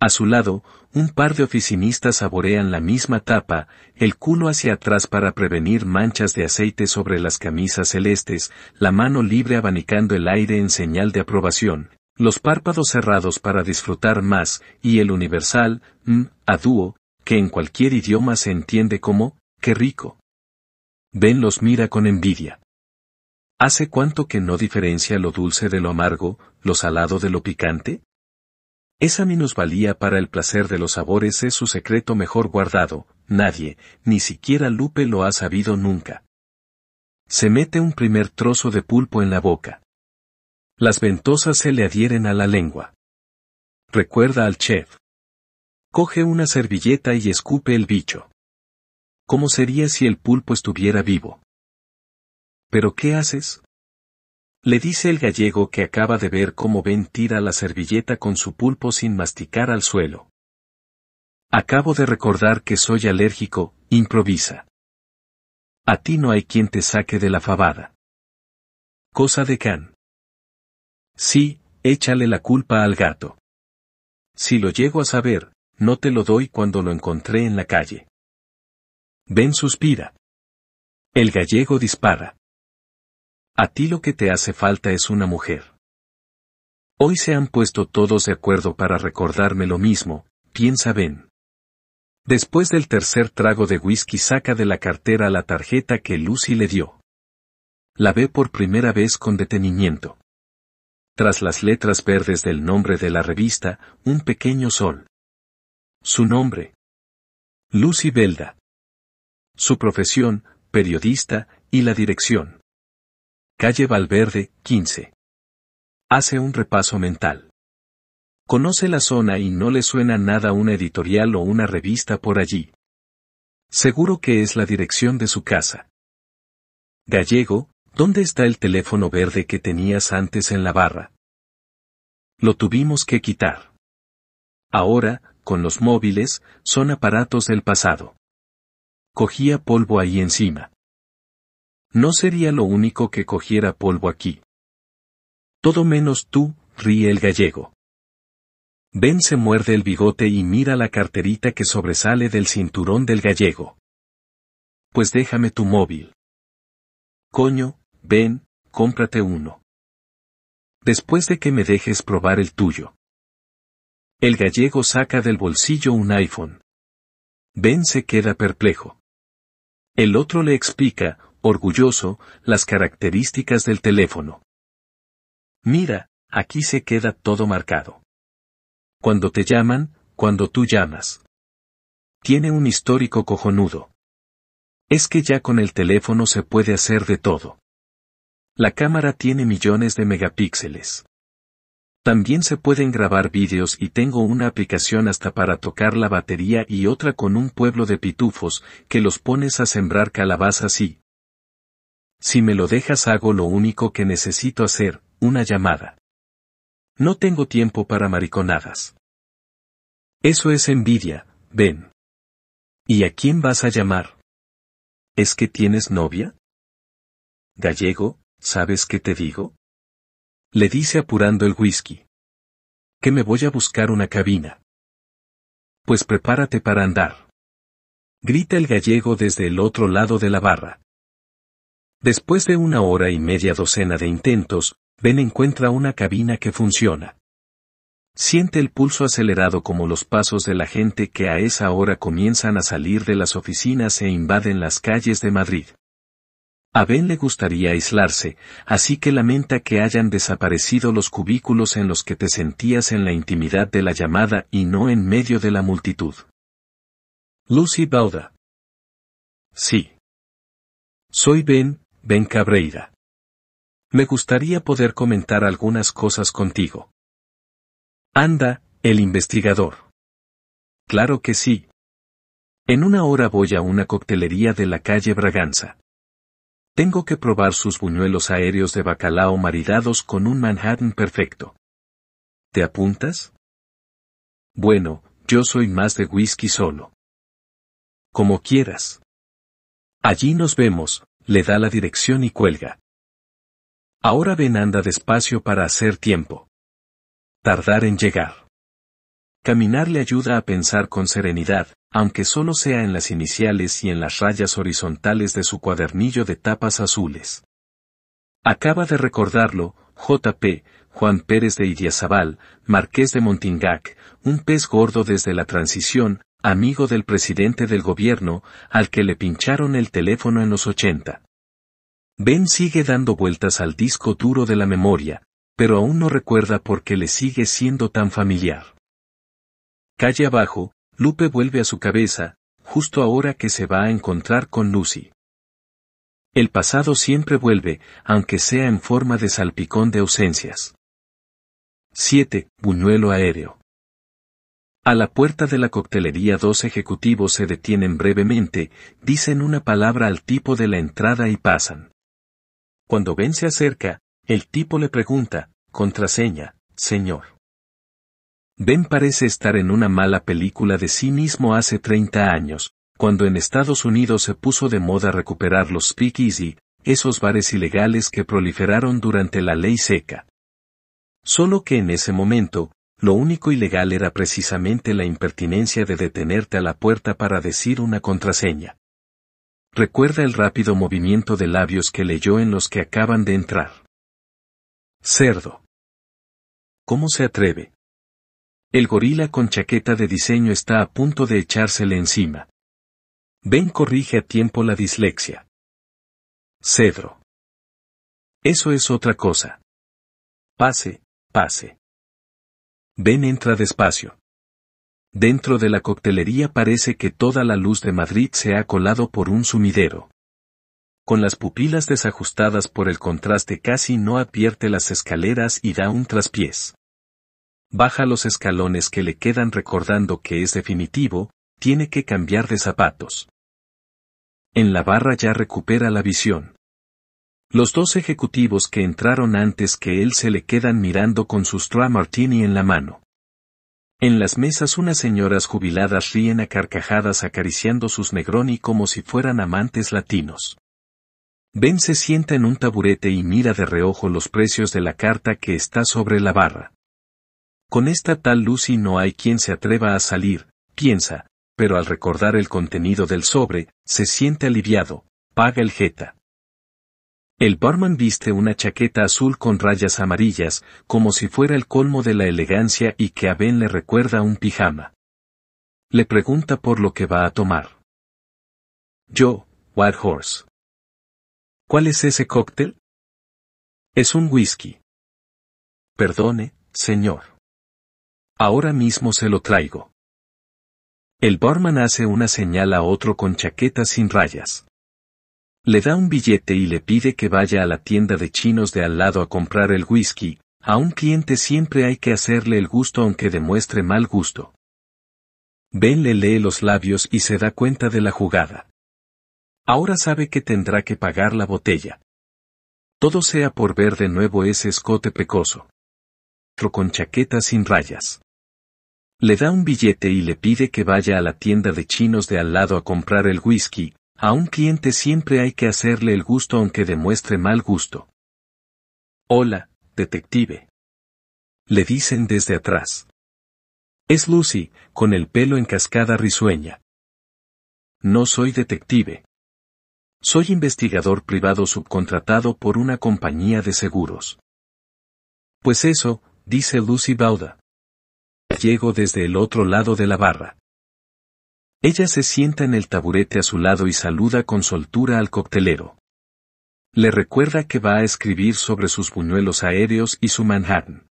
Speaker 1: A su lado, un par de oficinistas saborean la misma tapa, el culo hacia atrás para prevenir manchas de aceite sobre las camisas celestes, la mano libre abanicando el aire en señal de aprobación, los párpados cerrados para disfrutar más, y el universal, m, mm, a dúo, que en cualquier idioma se entiende como, qué rico. Ben los mira con envidia. ¿Hace cuánto que no diferencia lo dulce de lo amargo, lo salado de lo picante? Esa minusvalía para el placer de los sabores es su secreto mejor guardado, nadie, ni siquiera Lupe lo ha sabido nunca. Se mete un primer trozo de pulpo en la boca. Las ventosas se le adhieren a la lengua. Recuerda al chef.
Speaker 2: Coge una servilleta y escupe el bicho. ¿Cómo sería si el pulpo estuviera vivo? ¿Pero qué haces? Le dice el
Speaker 1: gallego que acaba de ver cómo Ben tira la servilleta con su pulpo sin masticar al suelo.
Speaker 2: Acabo de recordar que soy alérgico, improvisa. A ti no hay quien te saque de la fabada. Cosa de Can. Sí, échale la culpa al gato. Si lo llego a saber, no te lo doy cuando lo encontré en la calle. Ben suspira. El gallego dispara. A ti lo que te hace falta es
Speaker 1: una mujer. Hoy se han puesto todos de acuerdo para recordarme lo mismo, piensa Ben. Después del tercer trago de whisky saca de la cartera la tarjeta que Lucy le dio. La ve por primera vez con detenimiento.
Speaker 2: Tras las letras verdes del nombre de la revista, un pequeño sol. Su nombre. Lucy Belda. Su profesión, periodista, y la dirección. Calle Valverde, 15.
Speaker 1: Hace un repaso mental. Conoce la zona y no le suena nada una editorial o una revista por allí. Seguro que es la dirección de
Speaker 2: su casa. Gallego, ¿dónde está el teléfono verde que tenías antes en la barra? Lo tuvimos que quitar. Ahora,
Speaker 1: con los móviles, son aparatos del pasado. Cogía polvo ahí
Speaker 2: encima no sería lo único que cogiera polvo aquí. Todo menos tú, ríe el gallego. Ben se muerde el bigote
Speaker 1: y mira la carterita que sobresale del cinturón del gallego. Pues
Speaker 2: déjame tu móvil. Coño, Ben, cómprate uno. Después de que me dejes probar el tuyo. El gallego saca del bolsillo un iPhone. Ben se queda perplejo. El
Speaker 1: otro le explica, orgulloso, las características del teléfono.
Speaker 2: Mira, aquí se queda todo marcado. Cuando te llaman, cuando tú llamas. Tiene un histórico cojonudo. Es que
Speaker 1: ya con el teléfono se puede hacer de todo. La cámara tiene millones de megapíxeles. También se pueden grabar vídeos y tengo una aplicación hasta para tocar la batería y otra con un pueblo de pitufos que los pones a sembrar calabazas y, si me lo dejas hago lo único que necesito hacer,
Speaker 2: una llamada. No tengo tiempo para mariconadas. Eso es envidia, ven. ¿Y a quién vas a llamar? ¿Es que tienes novia? Gallego, ¿sabes qué te digo? Le dice apurando el whisky. Que me voy a buscar una cabina. Pues prepárate para andar. Grita el gallego desde el otro lado
Speaker 1: de la barra. Después de una hora y media docena de intentos, Ben encuentra una cabina que funciona. Siente el pulso acelerado como los pasos de la gente que a esa hora comienzan a salir de las oficinas e invaden las calles de Madrid. A Ben le gustaría aislarse, así que lamenta que hayan desaparecido los cubículos en los que te sentías en la intimidad de la llamada y no en medio
Speaker 2: de la multitud. Lucy Bauda. Sí. Soy Ben, Ben Cabreira. Me gustaría poder comentar algunas cosas contigo. Anda, el investigador.
Speaker 1: Claro que sí. En una hora voy a una coctelería de la calle Braganza. Tengo que probar sus buñuelos aéreos de bacalao maridados con
Speaker 2: un Manhattan perfecto. ¿Te apuntas? Bueno, yo soy más de whisky solo. Como quieras. Allí nos vemos, le da la dirección y cuelga. Ahora ven, anda despacio
Speaker 1: para hacer tiempo. Tardar en llegar. Caminar le ayuda a pensar con serenidad, aunque solo sea en las iniciales y en las rayas horizontales de su cuadernillo de tapas azules. Acaba de recordarlo, J.P., Juan Pérez de Idiazabal, Marqués de Montingac, un pez gordo desde la transición, amigo del presidente del gobierno, al que le pincharon el teléfono en los 80. Ben sigue dando vueltas al disco duro de la memoria, pero aún no recuerda por qué le sigue siendo tan familiar. Calle abajo, Lupe vuelve a su cabeza, justo ahora que se va a encontrar con Lucy.
Speaker 2: El pasado siempre vuelve, aunque sea en forma de salpicón de ausencias. 7. Buñuelo aéreo. A la
Speaker 1: puerta de la coctelería dos ejecutivos se detienen brevemente, dicen una palabra al tipo de la entrada y pasan. Cuando Ben se acerca, el tipo le pregunta, contraseña, señor. Ben parece estar en una mala película de sí mismo hace 30 años, cuando en Estados Unidos se puso de moda recuperar los speakeasy, esos bares ilegales que proliferaron durante la ley seca. Solo que en ese momento, lo único ilegal era precisamente la impertinencia de detenerte a la puerta para decir una contraseña. Recuerda el rápido movimiento de labios que leyó en los que acaban de entrar. Cerdo. ¿Cómo se atreve? El gorila con chaqueta de
Speaker 2: diseño está a punto de echársele encima. Ben corrige a tiempo la dislexia. Cedro. Eso es otra cosa.
Speaker 1: Pase, pase. Ben entra despacio. Dentro de la coctelería parece que toda la luz de Madrid se ha colado por un sumidero. Con las pupilas desajustadas por el contraste casi no advierte las escaleras y da un traspiés. Baja los escalones que le quedan recordando que es definitivo, tiene que cambiar de zapatos. En la barra ya recupera la visión. Los dos ejecutivos que entraron antes que él se le quedan mirando con su straw martini en la mano. En las mesas unas señoras jubiladas ríen a carcajadas acariciando sus Negroni como si fueran amantes latinos. Ben se sienta en un taburete y mira de reojo los precios de la carta que está sobre la barra. Con esta tal Lucy no hay quien se atreva a salir, piensa, pero al recordar el contenido del sobre, se siente aliviado, paga el jeta. El barman viste una chaqueta azul con rayas amarillas, como si fuera el colmo de la elegancia y que a Ben le recuerda un pijama.
Speaker 2: Le pregunta por lo que va a tomar. Yo, White Horse. ¿Cuál es ese cóctel? Es un whisky. Perdone, señor. Ahora mismo se lo traigo. El barman hace una señal a otro con chaqueta sin rayas.
Speaker 1: Le da un billete y le pide que vaya a la tienda de chinos de al lado a comprar el whisky, a un cliente siempre hay que hacerle el gusto aunque demuestre mal gusto. Ben le lee los labios y se da cuenta de la jugada. Ahora sabe que tendrá que pagar la botella. Todo sea por ver de nuevo ese escote pecoso. Con chaqueta sin rayas. Le da un billete y le pide que vaya a la tienda de chinos de al lado a comprar el whisky, a un cliente siempre hay que hacerle el gusto aunque demuestre mal gusto. Hola,
Speaker 2: detective. Le dicen desde atrás. Es Lucy, con el pelo en cascada risueña. No soy detective.
Speaker 1: Soy investigador privado subcontratado por una compañía de seguros. Pues eso, dice Lucy Bauda. Llego desde el otro lado de la barra. Ella se sienta en el taburete a su lado y saluda con soltura al coctelero. Le recuerda que va a escribir sobre sus buñuelos aéreos y su Manhattan.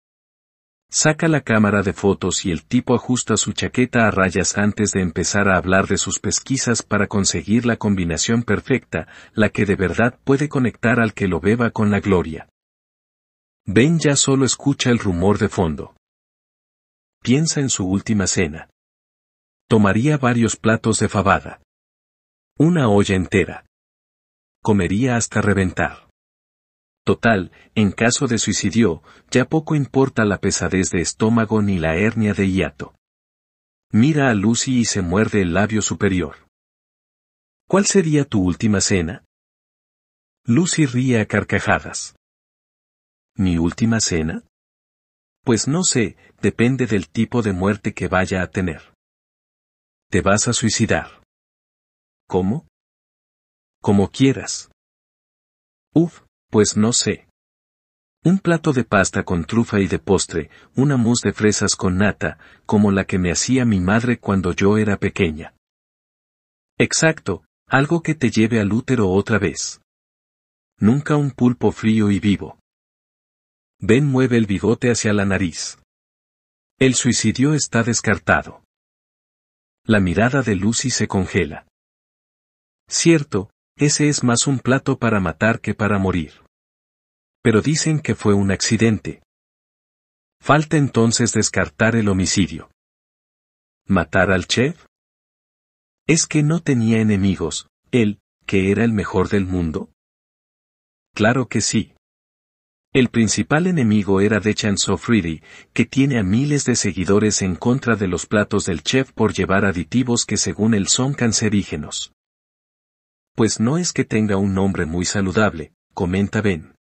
Speaker 1: Saca la cámara de fotos y el tipo ajusta su chaqueta a rayas antes de empezar a hablar de sus pesquisas para conseguir la combinación perfecta, la que de verdad puede conectar al que lo beba con la gloria. Ben ya
Speaker 2: solo escucha el rumor de fondo. Piensa en su última cena. Tomaría varios platos de fabada. Una olla entera. Comería hasta reventar. Total, en caso de suicidio,
Speaker 1: ya poco importa la pesadez de estómago ni la hernia de hiato. Mira
Speaker 2: a Lucy y se muerde el labio superior. ¿Cuál sería tu última cena? Lucy ríe a carcajadas. ¿Mi última cena? Pues no sé, depende del tipo de muerte que vaya a tener. Te vas a suicidar. ¿Cómo? Como
Speaker 1: quieras. Uf, pues no sé. Un plato de pasta con trufa y de postre, una mousse de fresas con nata, como la que me hacía mi madre
Speaker 2: cuando yo era pequeña. Exacto, algo que te lleve al útero otra vez. Nunca un pulpo frío y vivo. Ben mueve el bigote hacia la nariz. El suicidio está descartado. La mirada de Lucy se congela. Cierto, ese
Speaker 1: es más un plato para matar que para morir. Pero dicen que fue un accidente.
Speaker 2: Falta entonces descartar el homicidio. ¿Matar al chef? ¿Es que no tenía enemigos, él, que era el mejor del mundo? Claro que sí. El principal enemigo
Speaker 1: era Dechan Sofridi, que tiene a miles de seguidores en contra de los platos del chef por llevar aditivos que según él son cancerígenos. Pues no es que tenga un nombre muy saludable, comenta Ben.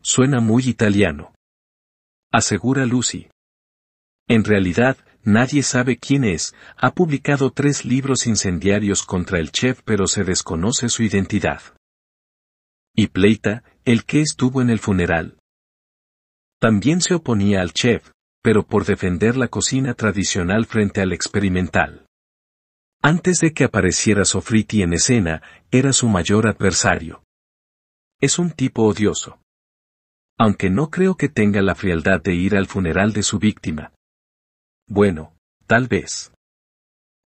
Speaker 1: Suena muy italiano. Asegura Lucy. En realidad, nadie sabe quién es, ha publicado tres libros incendiarios contra el chef pero se desconoce su identidad. Y Pleita, el que estuvo en el funeral. También se oponía al chef, pero por defender la cocina tradicional frente al experimental. Antes de que apareciera Sofriti en escena, era su mayor adversario. Es un tipo odioso. Aunque no creo que tenga la frialdad de ir al funeral de su víctima. Bueno, tal vez.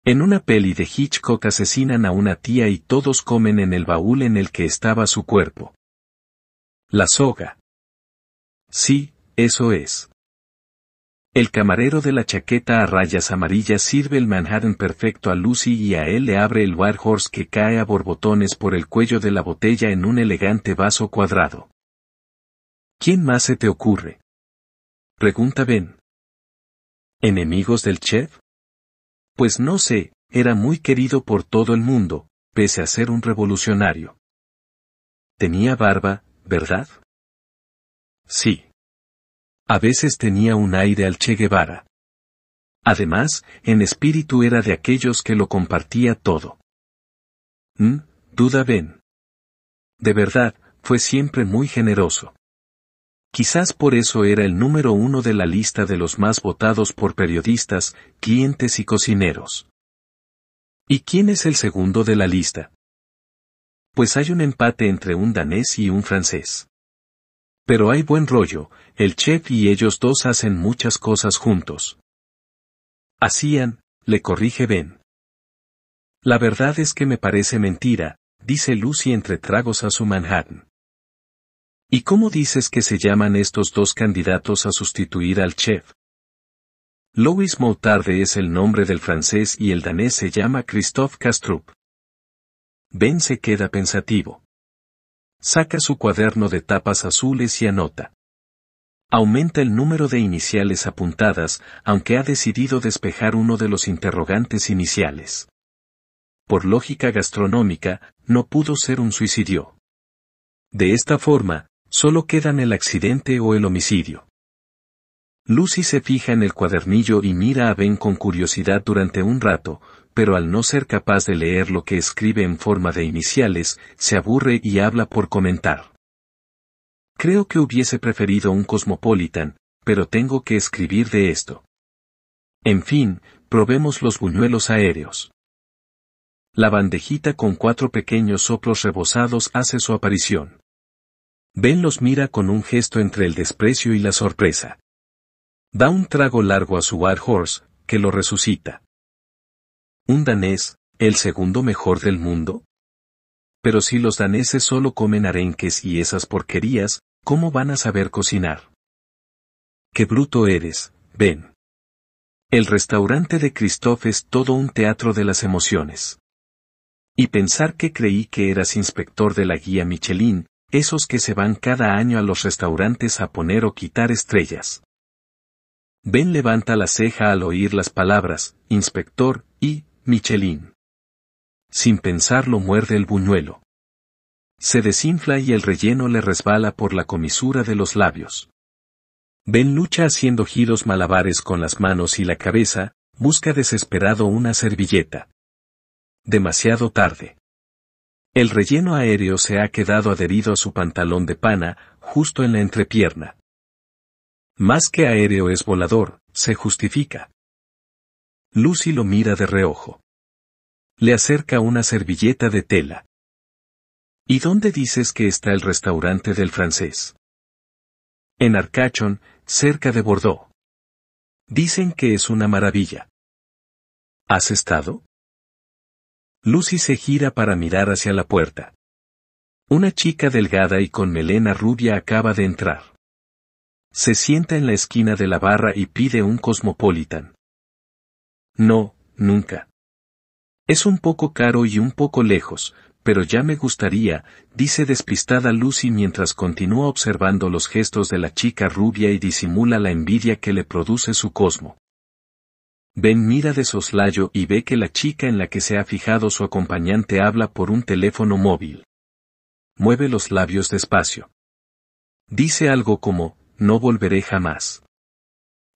Speaker 1: En una peli de Hitchcock asesinan a una tía y todos comen en el
Speaker 2: baúl en el que estaba su cuerpo. La soga. Sí, eso es. El camarero de la chaqueta a rayas amarillas
Speaker 1: sirve el Manhattan perfecto a Lucy y a él le abre el War Horse que cae a borbotones por el
Speaker 2: cuello de la botella en un elegante vaso cuadrado. ¿Quién más se te ocurre? Pregunta Ben. ¿Enemigos del chef? Pues no sé, era muy querido por todo el mundo, pese a ser un revolucionario. Tenía barba, ¿verdad? Sí. A veces tenía un aire al Che Guevara. Además, en
Speaker 1: espíritu era de aquellos que lo compartía todo. Mm, duda ven. De verdad, fue siempre muy generoso. Quizás por eso era el número uno de la lista de los más votados por periodistas, clientes y cocineros. ¿Y quién es el segundo de la lista? pues hay un empate entre un danés y un francés. Pero hay buen rollo, el chef y ellos dos hacen muchas cosas juntos. Hacían, le corrige Ben. La verdad es que me parece mentira, dice Lucy entre tragos a su Manhattan. ¿Y cómo dices que se llaman estos dos candidatos a sustituir al chef? Louis Moutarde es el nombre del francés y el danés se llama Christophe Kastrup. Ben se queda pensativo. Saca su cuaderno de tapas azules y anota. Aumenta el número de iniciales apuntadas, aunque ha decidido despejar uno de los interrogantes iniciales. Por lógica gastronómica, no pudo ser un suicidio. De esta forma, solo quedan el accidente o el homicidio. Lucy se fija en el cuadernillo y mira a Ben con curiosidad durante un rato, pero al no ser capaz de leer lo que escribe en forma de iniciales, se aburre y habla por comentar. Creo que hubiese preferido un Cosmopolitan, pero tengo que escribir de esto. En fin, probemos los buñuelos aéreos. La bandejita con cuatro pequeños soplos rebozados hace su aparición. Ben los mira con un gesto entre el desprecio y la sorpresa. Da un trago largo a su White Horse, que lo resucita. ¿Un danés, el segundo mejor del mundo? Pero si los daneses solo comen arenques y esas porquerías, ¿cómo van a saber cocinar? ¡Qué bruto eres, Ben! El restaurante de Christoph es todo un teatro de las emociones. Y pensar que creí que eras inspector de la guía Michelin, esos que se van cada año a los restaurantes a poner o quitar estrellas. Ben levanta la ceja al oír las palabras, inspector, y, Michelin. Sin pensarlo muerde el buñuelo. Se desinfla y el relleno le resbala por la comisura de los labios. Ben lucha haciendo giros malabares con las manos y la cabeza, busca desesperado una servilleta. Demasiado tarde. El relleno aéreo se ha quedado adherido a su pantalón de pana, justo en la entrepierna.
Speaker 2: Más que aéreo es volador, se justifica. Lucy lo mira de reojo. Le acerca una servilleta de tela.
Speaker 1: ¿Y dónde dices que está el restaurante del francés? En Arcachon,
Speaker 2: cerca de Bordeaux. Dicen que es una maravilla. ¿Has estado? Lucy se gira para mirar hacia la puerta. Una chica delgada y con melena rubia acaba de entrar.
Speaker 1: Se sienta en la esquina de la barra y pide un cosmopolitan. No, nunca. Es un poco caro y un poco lejos, pero ya me gustaría, dice despistada Lucy mientras continúa observando los gestos de la chica rubia y disimula la envidia que le produce su cosmo. Ben mira de soslayo y ve que la chica en la que se ha fijado su acompañante habla por un teléfono móvil. Mueve los labios despacio. Dice algo como, no volveré jamás.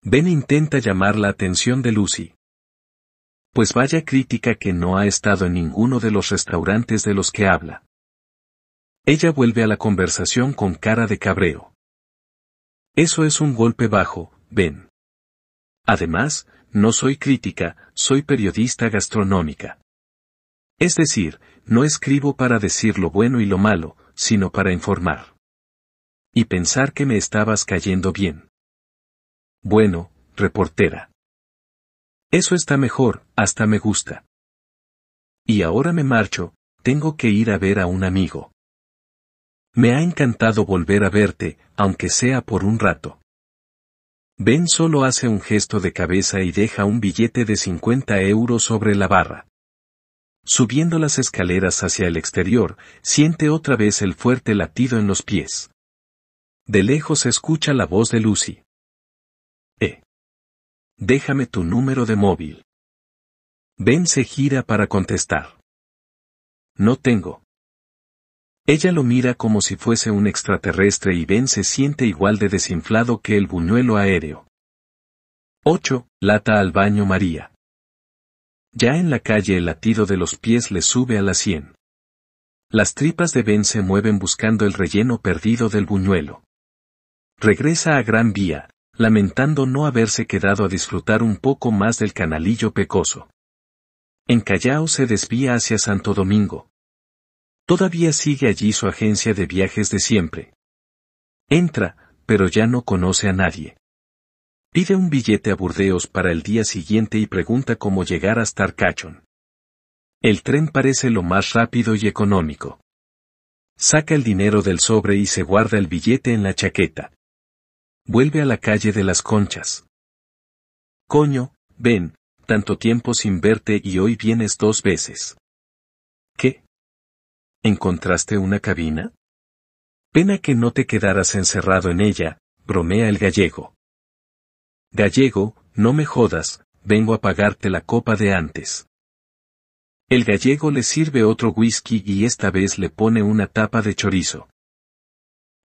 Speaker 1: Ben intenta llamar la atención de Lucy. Pues vaya crítica que no ha estado en ninguno de los restaurantes de los que habla. Ella vuelve a la conversación con cara de cabreo. Eso es un golpe bajo, ven. Además, no soy crítica, soy periodista gastronómica. Es decir, no escribo para decir lo bueno y lo malo, sino para informar. Y pensar que me estabas cayendo
Speaker 2: bien. Bueno, reportera. Eso está mejor, hasta me gusta. Y ahora me marcho, tengo que ir a ver a un
Speaker 1: amigo. Me ha encantado volver a verte, aunque sea por un rato. Ben solo hace un gesto de cabeza y deja un billete de 50 euros sobre la barra. Subiendo las escaleras hacia el exterior, siente otra vez el fuerte latido en los pies. De lejos escucha la voz de Lucy. Déjame tu número de móvil. Ben se gira para contestar. No tengo. Ella lo mira como si fuese un extraterrestre y Ben se siente igual de desinflado que el buñuelo aéreo. 8. Lata al baño María. Ya en la calle el latido de los pies le sube a la 100. Las tripas de Ben se mueven buscando el relleno perdido del buñuelo. Regresa a Gran Vía, lamentando no haberse quedado a disfrutar un poco más del canalillo pecoso. En Callao se desvía hacia Santo Domingo. Todavía sigue allí su agencia de viajes de siempre. Entra, pero ya no conoce a nadie. Pide un billete a Burdeos para el día siguiente y pregunta cómo llegar hasta Arcachon. El tren parece lo más rápido y económico. Saca el dinero del sobre y se guarda el billete en la chaqueta
Speaker 2: vuelve a la calle de las conchas. Coño, ven, tanto tiempo sin verte y hoy vienes dos veces. ¿Qué? ¿Encontraste
Speaker 1: una cabina? Pena que no te quedaras encerrado en ella, bromea el gallego. Gallego, no me jodas, vengo a pagarte la copa de antes. El gallego le sirve otro whisky y esta vez le pone una tapa de chorizo.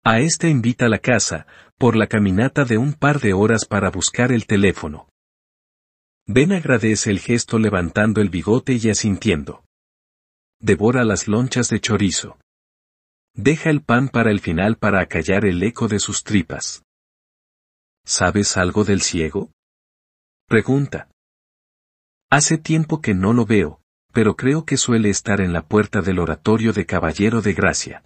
Speaker 1: A este invita a la casa, por la caminata de un par de horas para buscar el teléfono. Ben agradece el gesto levantando el bigote y asintiendo. Devora las lonchas de chorizo.
Speaker 2: Deja el pan para el final para acallar el eco de sus tripas. ¿Sabes algo del ciego? Pregunta.
Speaker 1: Hace tiempo que no lo veo, pero creo que suele estar en la puerta del oratorio de Caballero de Gracia.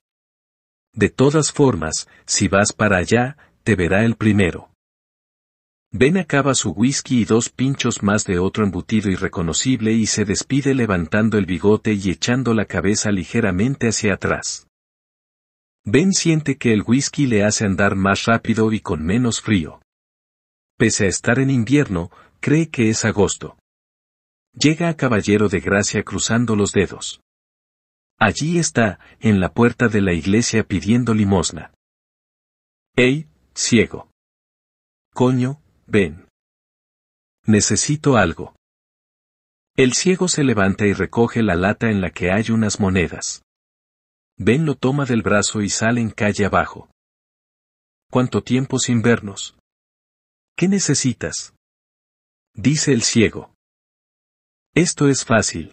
Speaker 1: De todas formas, si vas para allá, te verá el primero. Ben acaba su whisky y dos pinchos más de otro embutido irreconocible y se despide levantando el bigote y echando la cabeza ligeramente hacia atrás. Ben siente que el whisky le hace andar más rápido y con menos frío. Pese a estar en invierno, cree que es agosto. Llega a Caballero de Gracia cruzando los dedos. Allí está, en
Speaker 2: la puerta de la iglesia pidiendo limosna. ¡Ey, ciego! Coño, ven. Necesito algo. El ciego se levanta y recoge la lata en la que hay unas monedas. Ben lo toma del brazo y sale en calle abajo. ¿Cuánto tiempo sin vernos? ¿Qué necesitas? Dice el ciego. Esto es fácil,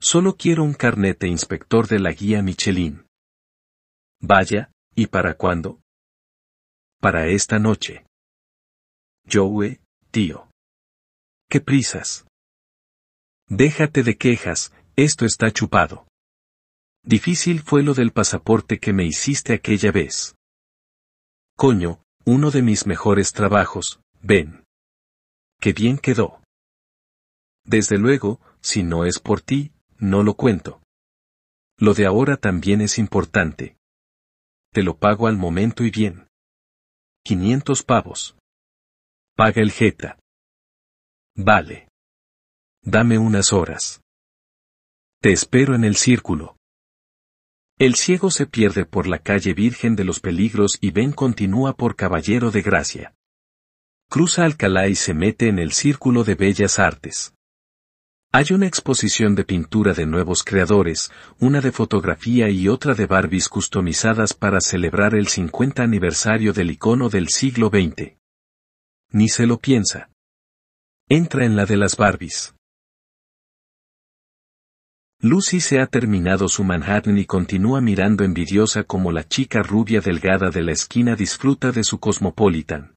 Speaker 2: Solo quiero un carnet de inspector de la guía Michelin. Vaya, ¿y para cuándo? Para esta noche. Joe, tío. ¡Qué prisas! Déjate de quejas, esto está chupado. Difícil fue lo del pasaporte que me hiciste aquella vez. Coño, uno de mis mejores trabajos, ven. Qué bien quedó. Desde luego, si no es por ti, no lo cuento. Lo de ahora también
Speaker 1: es importante. Te lo pago al momento y bien. 500
Speaker 3: pavos. Paga el Jeta. Vale.
Speaker 1: Dame unas horas. Te espero en el círculo. El ciego se pierde por la calle Virgen de los Peligros y Ben continúa por Caballero de Gracia. Cruza Alcalá y se mete en el Círculo de Bellas Artes. Hay una exposición de pintura de nuevos creadores, una de fotografía y otra de Barbies customizadas para celebrar el 50 aniversario del icono del siglo
Speaker 2: XX. Ni se lo piensa. Entra en la de las Barbies. Lucy se ha terminado su Manhattan y continúa
Speaker 1: mirando envidiosa como la chica rubia delgada de la esquina disfruta de su Cosmopolitan.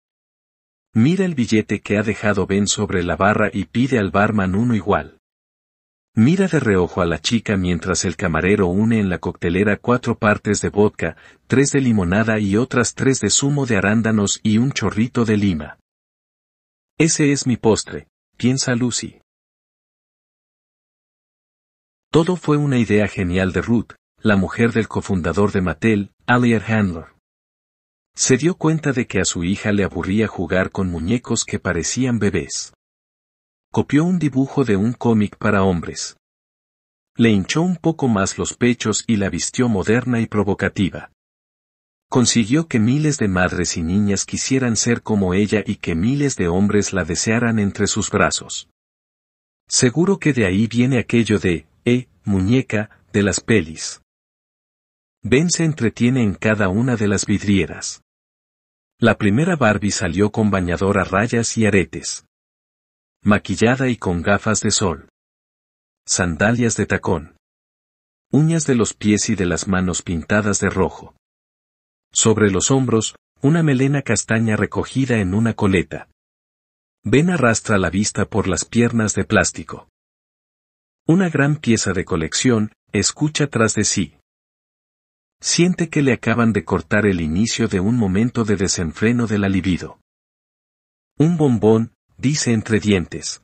Speaker 1: Mira el billete que ha dejado Ben sobre la barra y pide al barman uno igual. Mira de reojo a la chica mientras el camarero une en la coctelera cuatro partes de vodka, tres de limonada y otras tres de zumo de arándanos y un
Speaker 2: chorrito de lima. Ese es mi postre, piensa Lucy. Todo fue una idea genial de Ruth, la mujer del cofundador de Mattel, Elliot Handler. Se dio cuenta de que a su hija
Speaker 1: le aburría jugar con muñecos que parecían bebés copió un dibujo de un cómic para hombres. Le hinchó un poco más los pechos y la vistió moderna y provocativa. Consiguió que miles de madres y niñas quisieran ser como ella y que miles de hombres la desearan entre sus brazos. Seguro que de ahí viene aquello de, eh, muñeca, de las pelis. Ben se entretiene en cada una de las vidrieras. La primera Barbie salió con bañador a rayas y aretes. Maquillada y con gafas de sol. Sandalias de tacón. Uñas de los pies y de las manos pintadas de rojo. Sobre los hombros, una melena castaña recogida en una coleta. Ben arrastra la vista por las piernas de plástico. Una gran pieza de colección, escucha tras de sí. Siente que le acaban de cortar el inicio de un momento de desenfreno de la libido. Un bombón, dice entre dientes.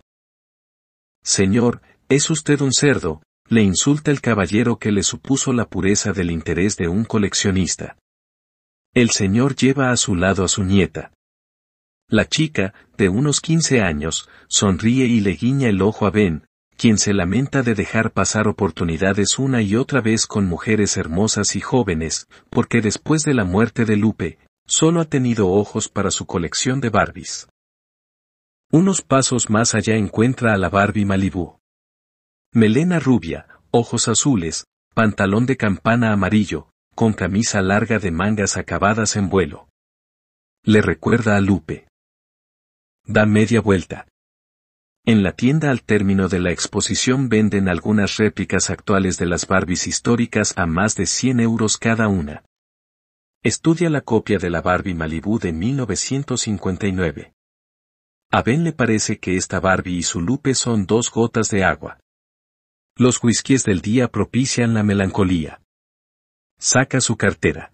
Speaker 1: Señor, es usted un cerdo, le insulta el caballero que le supuso la pureza del interés de un coleccionista. El señor lleva a su lado a su nieta. La chica, de unos 15 años, sonríe y le guiña el ojo a Ben, quien se lamenta de dejar pasar oportunidades una y otra vez con mujeres hermosas y jóvenes, porque después de la muerte de Lupe, solo ha tenido ojos para su colección de Barbies. Unos pasos más allá encuentra a la Barbie Malibu. Melena rubia, ojos azules, pantalón de campana amarillo, con camisa larga de mangas acabadas en vuelo. Le recuerda a Lupe. Da media vuelta. En la tienda al término de la exposición venden algunas réplicas actuales de las Barbies históricas a más de 100 euros cada una. Estudia la copia de la Barbie Malibu de 1959. A Ben le parece que esta Barbie y su Lupe son dos gotas de agua. Los whiskies del día propician la melancolía. Saca su cartera.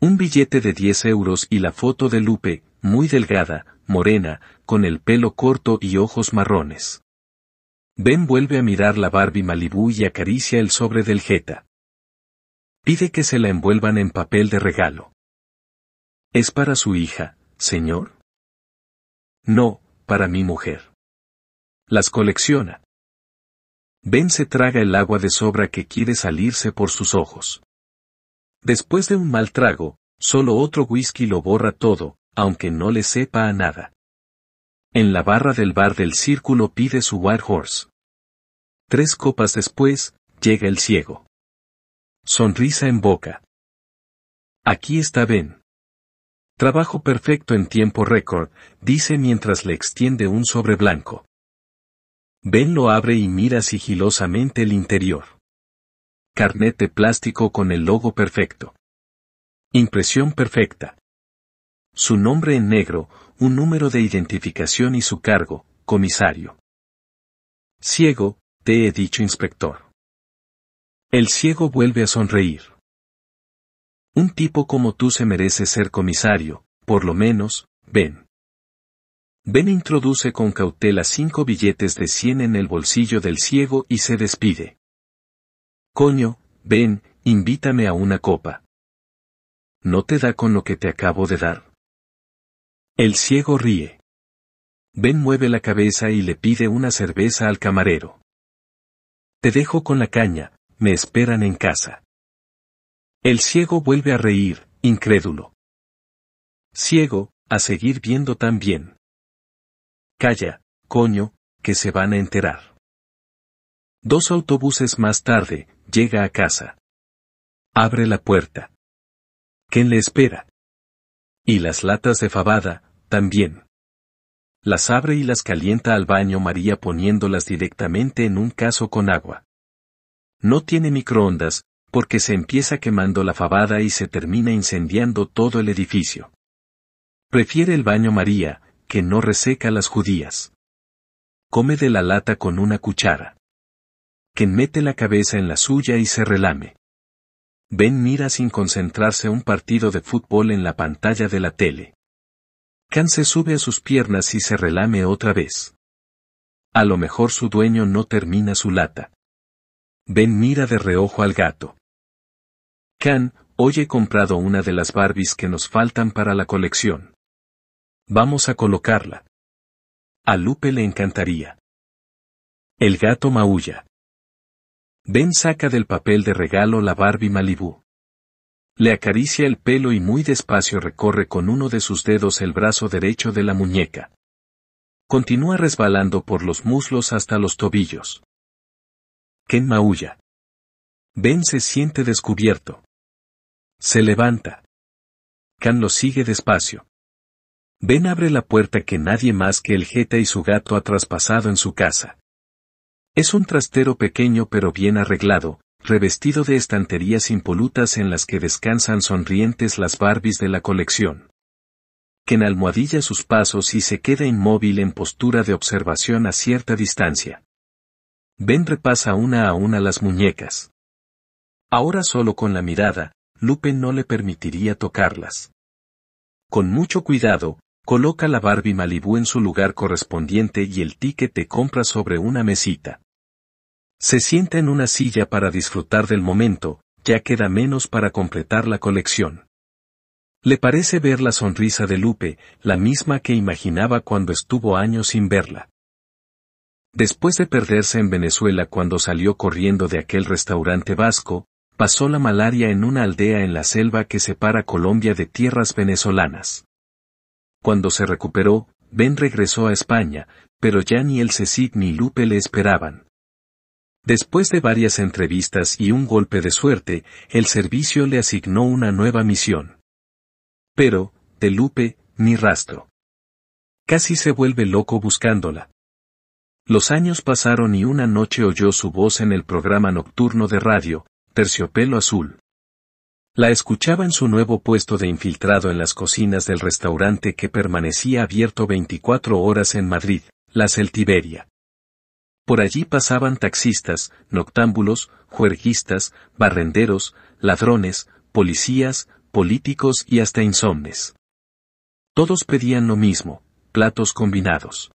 Speaker 1: Un billete de 10 euros y la foto de Lupe, muy delgada, morena, con el pelo corto y ojos marrones. Ben vuelve a mirar la Barbie Malibú y acaricia el sobre del Jetta.
Speaker 2: Pide que se la envuelvan en papel de regalo. Es para su hija, señor. No, para mi mujer. Las colecciona.
Speaker 1: Ben se traga el agua de sobra que quiere salirse por sus ojos. Después de un mal trago, solo otro whisky lo borra todo, aunque no le sepa a nada. En la barra del bar del círculo pide su White
Speaker 2: Horse. Tres copas después, llega el ciego. Sonrisa en boca. Aquí está Ben. Trabajo perfecto en tiempo récord, dice mientras le extiende un sobre blanco.
Speaker 1: Ben lo abre y mira sigilosamente el interior. Carnet de plástico con el logo perfecto. Impresión perfecta. Su nombre en negro, un número de identificación y su cargo, comisario. Ciego, te he dicho inspector. El ciego vuelve a sonreír. Un tipo como tú se merece ser comisario, por lo menos, ven. Ben e introduce con cautela cinco billetes de cien en
Speaker 2: el bolsillo del ciego y se despide. Coño, ven, invítame a una copa. ¿No te da con lo que te acabo de dar?
Speaker 1: El ciego ríe. Ben mueve la cabeza y le pide una cerveza al
Speaker 2: camarero. Te dejo con la caña, me esperan en casa. El ciego vuelve a reír, incrédulo. Ciego, a seguir viendo también. Calla, coño, que se van a enterar. Dos autobuses más tarde, llega a casa. Abre la puerta. ¿Quién le espera? Y las latas de
Speaker 1: fabada, también. Las abre y las calienta al baño María poniéndolas directamente en un caso con agua. No tiene microondas, porque se empieza quemando la fabada y se termina incendiando todo el edificio. Prefiere el baño María, que no reseca las judías. Come de la lata con una cuchara. Que mete la cabeza en la suya y se relame. Ben mira sin concentrarse un partido de fútbol en la pantalla de la tele. Can se sube a sus piernas y se relame otra vez. A lo mejor su dueño no termina su lata. Ben mira de reojo al gato. Ken, hoy he comprado una de las Barbies que nos faltan para la colección.
Speaker 2: Vamos a colocarla. A Lupe le encantaría. El gato maulla. Ben saca del papel de regalo la Barbie
Speaker 1: Malibu. Le acaricia el pelo y muy despacio recorre con uno de sus dedos el brazo derecho de la muñeca. Continúa resbalando por los muslos hasta los
Speaker 2: tobillos. Ken maulla. Ben se siente descubierto. Se levanta. Can lo sigue despacio.
Speaker 1: Ben abre la puerta que nadie más que el Jeta y su gato ha traspasado en su casa. Es un trastero pequeño pero bien arreglado, revestido de estanterías impolutas en las que descansan sonrientes las Barbies de la colección. Ken almohadilla sus pasos y se queda inmóvil en postura de observación a cierta distancia. Ben repasa una a una las muñecas. Ahora solo con la mirada, Lupe no le permitiría tocarlas. Con mucho cuidado, coloca la Barbie Malibu en su lugar correspondiente y el ticket te compra sobre una mesita. Se sienta en una silla para disfrutar del momento, ya queda menos para completar la colección. Le parece ver la sonrisa de Lupe, la misma que imaginaba cuando estuvo años sin verla. Después de perderse en Venezuela cuando salió corriendo de aquel restaurante vasco, pasó la malaria en una aldea en la selva que separa Colombia de tierras venezolanas. Cuando se recuperó, Ben regresó a España, pero ya ni el CECID ni Lupe le esperaban. Después de varias entrevistas y un golpe de suerte, el servicio le asignó una nueva misión. Pero, de Lupe, ni rastro. Casi se vuelve loco buscándola. Los años pasaron y una noche oyó su voz en el programa nocturno de radio, terciopelo azul. La escuchaba en su nuevo puesto de infiltrado en las cocinas del restaurante que permanecía abierto 24 horas en Madrid, la Celtiberia. Por allí pasaban taxistas, noctámbulos, juerguistas, barrenderos, ladrones, policías, políticos y hasta insomnes. Todos pedían lo mismo, platos combinados.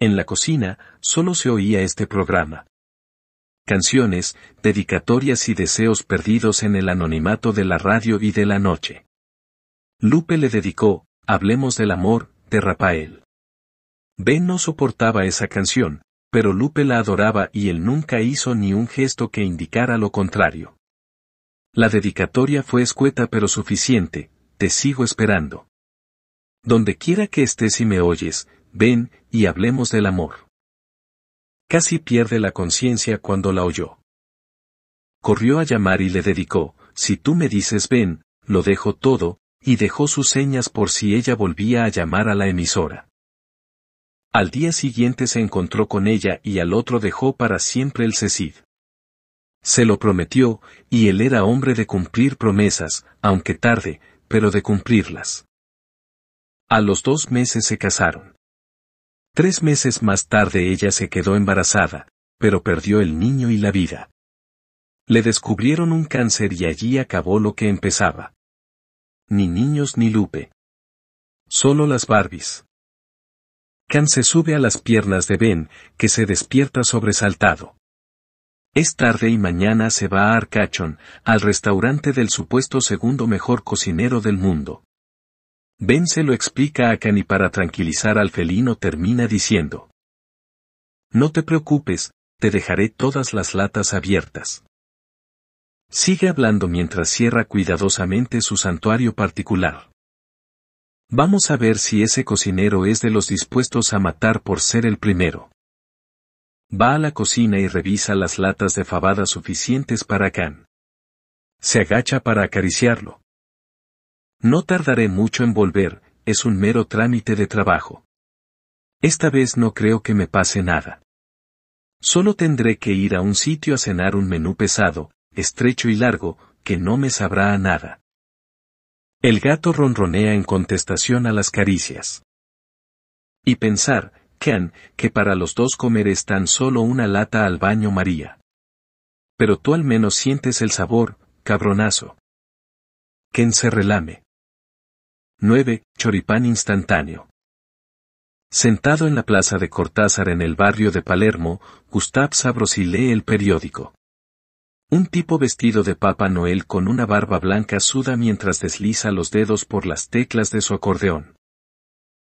Speaker 1: En la cocina, solo se oía este programa canciones, dedicatorias y deseos perdidos en el anonimato de la radio y de la noche. Lupe le dedicó, Hablemos del amor, de Rafael. Ben no soportaba esa canción, pero Lupe la adoraba y él nunca hizo ni un gesto que indicara lo contrario. La dedicatoria fue escueta pero suficiente, te sigo esperando. Donde quiera que estés y me oyes, ven y hablemos del amor. Casi pierde la conciencia cuando la oyó. Corrió a llamar y le dedicó, si tú me dices ven, lo dejo todo, y dejó sus señas por si ella volvía a llamar a la emisora. Al día siguiente se encontró con ella y al otro dejó para siempre el CECID. Se lo prometió, y él era hombre de cumplir promesas, aunque tarde, pero de cumplirlas. A los dos meses se casaron. Tres meses más tarde ella se quedó embarazada, pero perdió el niño y la vida. Le descubrieron un cáncer y allí acabó lo que empezaba. Ni niños ni Lupe. Solo las Barbies. Can se sube a las piernas de Ben, que se despierta sobresaltado. Es tarde y mañana se va a Arcachon, al restaurante del supuesto segundo mejor cocinero del mundo. Ben se lo explica a Can y para tranquilizar al felino termina diciendo. No te preocupes, te dejaré todas las latas abiertas. Sigue hablando mientras cierra cuidadosamente su santuario particular. Vamos a ver si ese cocinero es de los dispuestos a matar por ser el primero. Va a la cocina y revisa las latas de fabada suficientes para Can. Se agacha para acariciarlo, no tardaré mucho en volver, es un mero trámite de trabajo. Esta vez no creo que me pase nada. Solo tendré que ir a un sitio a cenar un menú pesado, estrecho y largo, que no me sabrá a nada. El gato ronronea en contestación a las caricias. Y pensar, Ken, que para los dos comer es tan solo una lata al baño María. Pero tú al menos sientes el sabor,
Speaker 2: cabronazo. Ken se relame. 9. Choripán instantáneo. Sentado en la plaza de Cortázar en el barrio de Palermo,
Speaker 1: Gustav Sabrosi lee el periódico. Un tipo vestido de Papa Noel con una barba blanca suda mientras desliza los dedos por las teclas de su acordeón.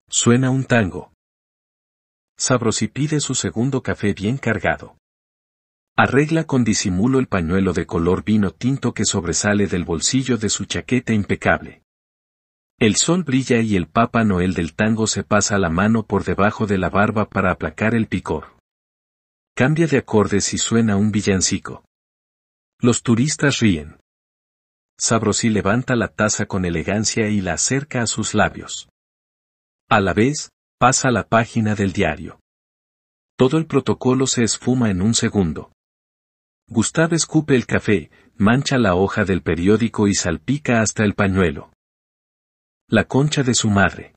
Speaker 1: Suena un tango. Sabrosi pide su segundo café bien cargado. Arregla con disimulo el pañuelo de color vino tinto que sobresale del bolsillo de su chaqueta impecable. El sol brilla y el Papa Noel del tango se pasa la mano por debajo de la barba para aplacar el picor. Cambia de acordes y suena un villancico. Los turistas ríen. Sabrosí levanta la taza con elegancia y la acerca a sus labios. A la vez, pasa la página del diario. Todo el protocolo se esfuma en un segundo. Gustave escupe el café, mancha la hoja del periódico y salpica hasta el pañuelo la concha de su madre.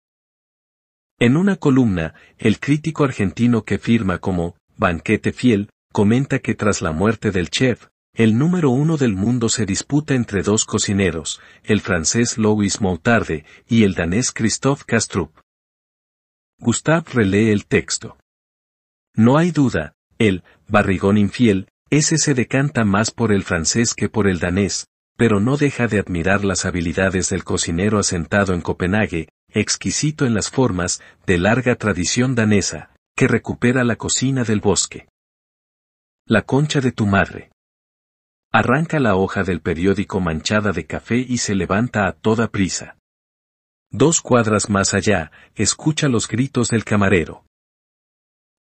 Speaker 1: En una columna, el crítico argentino que firma como Banquete Fiel, comenta que tras la muerte del chef, el número uno del mundo se disputa entre dos cocineros, el francés Louis Moutarde y el danés Christophe Kastrup. Gustave relee el texto. No hay duda, el barrigón infiel, ese se decanta más por el francés que por el danés, pero no deja de admirar las habilidades del cocinero asentado en Copenhague, exquisito en las formas, de larga tradición danesa, que recupera la cocina del bosque. La concha de tu madre. Arranca la hoja del periódico manchada de café y se levanta a toda prisa. Dos cuadras más allá, escucha los gritos del camarero.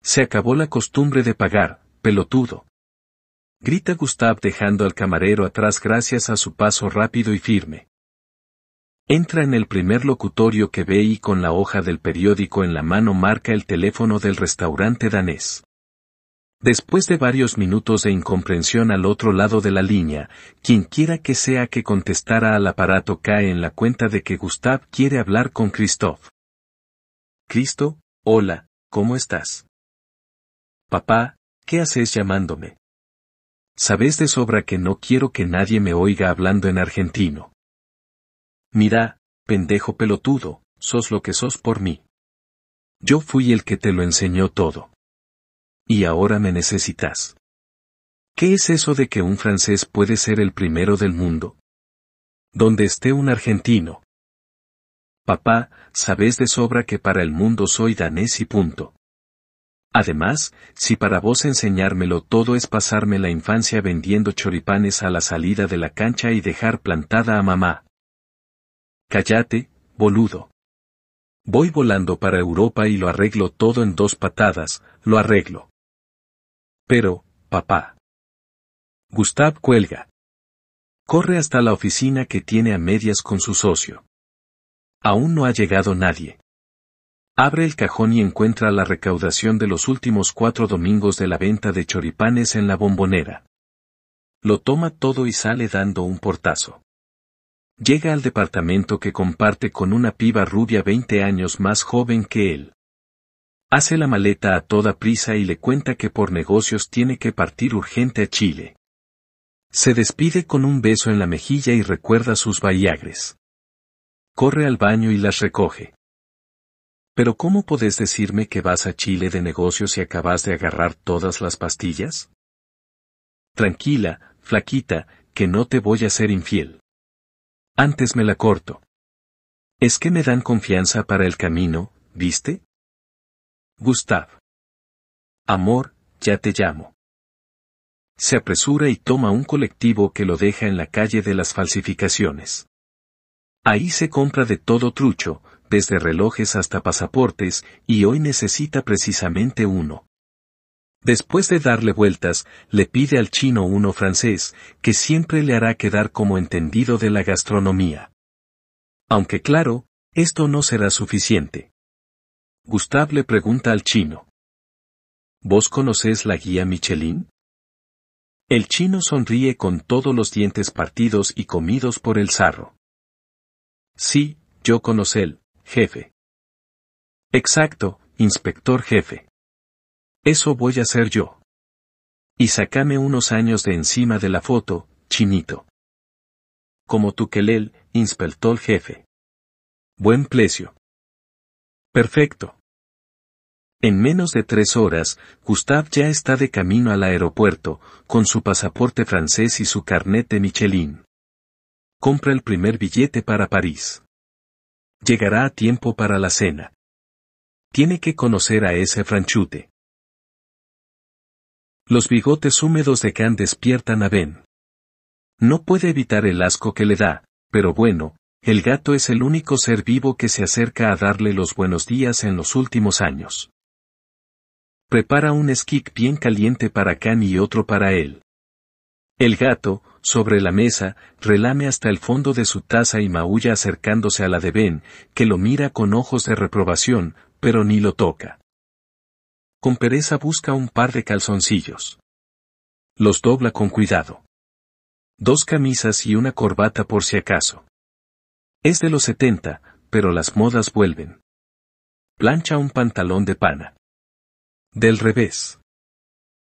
Speaker 1: Se acabó la costumbre de pagar, pelotudo grita Gustav dejando al camarero atrás gracias a su paso rápido y firme. Entra en el primer locutorio que ve y con la hoja del periódico en la mano marca el teléfono del restaurante danés. Después de varios minutos de incomprensión al otro lado de la línea, quienquiera que sea que contestara al aparato cae en la cuenta de que Gustav quiere hablar con Christoph.
Speaker 2: Cristo, hola, ¿cómo estás? Papá, ¿qué haces llamándome? Sabes de sobra que no quiero que nadie me oiga hablando en argentino. Mira, pendejo pelotudo, sos lo que sos por mí. Yo fui el que te lo enseñó todo. Y ahora
Speaker 1: me necesitas. ¿Qué es eso de que un francés puede ser el primero del mundo? Donde esté un argentino. Papá, sabes de sobra que para el mundo soy danés y punto. Además, si para vos enseñármelo todo es pasarme la infancia vendiendo choripanes a la salida de la cancha y dejar plantada a mamá. Cállate, boludo.
Speaker 2: Voy volando para Europa y lo arreglo todo en dos patadas, lo arreglo. Pero, papá. Gustav cuelga. Corre hasta la oficina que tiene a medias con su socio. Aún no ha llegado nadie.
Speaker 1: Abre el cajón y encuentra la recaudación de los últimos cuatro domingos de la venta de choripanes en la bombonera. Lo toma todo y sale dando un portazo. Llega al departamento que comparte con una piba rubia 20 años más joven que él. Hace la maleta a toda prisa y le cuenta que por negocios tiene que partir urgente a Chile. Se despide con un beso en la mejilla y recuerda sus Bayagres. Corre al baño y las recoge. Pero ¿cómo podés decirme que vas a Chile de negocios y acabas de agarrar todas las pastillas? Tranquila, flaquita, que no te voy a ser
Speaker 2: infiel. Antes me la corto. Es que me dan confianza para el camino, ¿viste? Gustav. Amor, ya te llamo. Se apresura y toma un colectivo que lo deja en la calle de
Speaker 1: las falsificaciones. Ahí se compra de todo trucho, desde relojes hasta pasaportes, y hoy necesita precisamente uno. Después de darle vueltas, le pide al chino uno francés, que siempre le hará quedar como entendido de la gastronomía. Aunque claro, esto no será suficiente. Gustave le pregunta al chino. ¿Vos conocés la guía Michelin? El chino sonríe con todos los dientes partidos y
Speaker 2: comidos por el zarro. Sí, yo conozco él, jefe. Exacto, inspector jefe. Eso voy a hacer yo. Y sacame unos años de encima de la foto, chinito. Como tu quelel, el jefe. Buen precio. Perfecto. En menos de tres horas, Gustave ya está
Speaker 1: de camino al aeropuerto, con su pasaporte francés y su carnet de Michelin.
Speaker 2: Compra el primer billete para París. Llegará a tiempo para la cena. Tiene que conocer a ese franchute. Los bigotes húmedos de Can despiertan a Ben. No puede evitar el
Speaker 1: asco que le da, pero bueno, el gato es el único ser vivo que se acerca a darle los buenos días en los últimos años. Prepara un esquí bien caliente para Can y otro para él. El gato, sobre la mesa, relame hasta el fondo de su taza y maulla acercándose a la de Ben, que lo mira con ojos de reprobación, pero ni lo toca. Con pereza busca un par de calzoncillos. Los dobla con cuidado. Dos camisas y una
Speaker 2: corbata por si acaso. Es de los 70, pero las modas vuelven. Plancha un pantalón de pana. Del revés.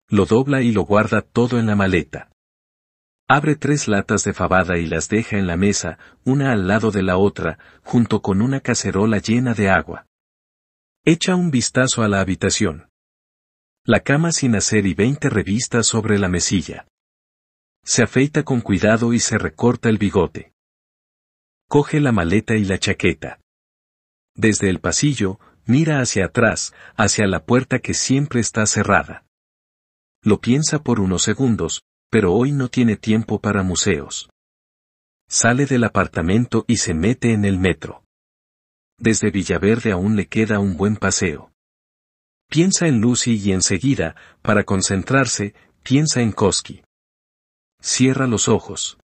Speaker 2: Lo dobla y lo guarda todo en la maleta. Abre tres latas de fabada y
Speaker 1: las deja en la mesa, una al lado de la otra, junto con una cacerola llena de agua. Echa un vistazo a la habitación. La cama sin hacer y veinte revistas sobre la mesilla. Se afeita con cuidado y se recorta el bigote. Coge la maleta y la chaqueta. Desde el pasillo, mira hacia atrás, hacia la puerta que siempre está cerrada. Lo piensa por unos segundos, pero hoy no tiene tiempo para museos. Sale del apartamento y se mete en el metro. Desde Villaverde aún le queda un buen paseo. Piensa en Lucy y enseguida, para concentrarse, piensa en Koski. Cierra los ojos.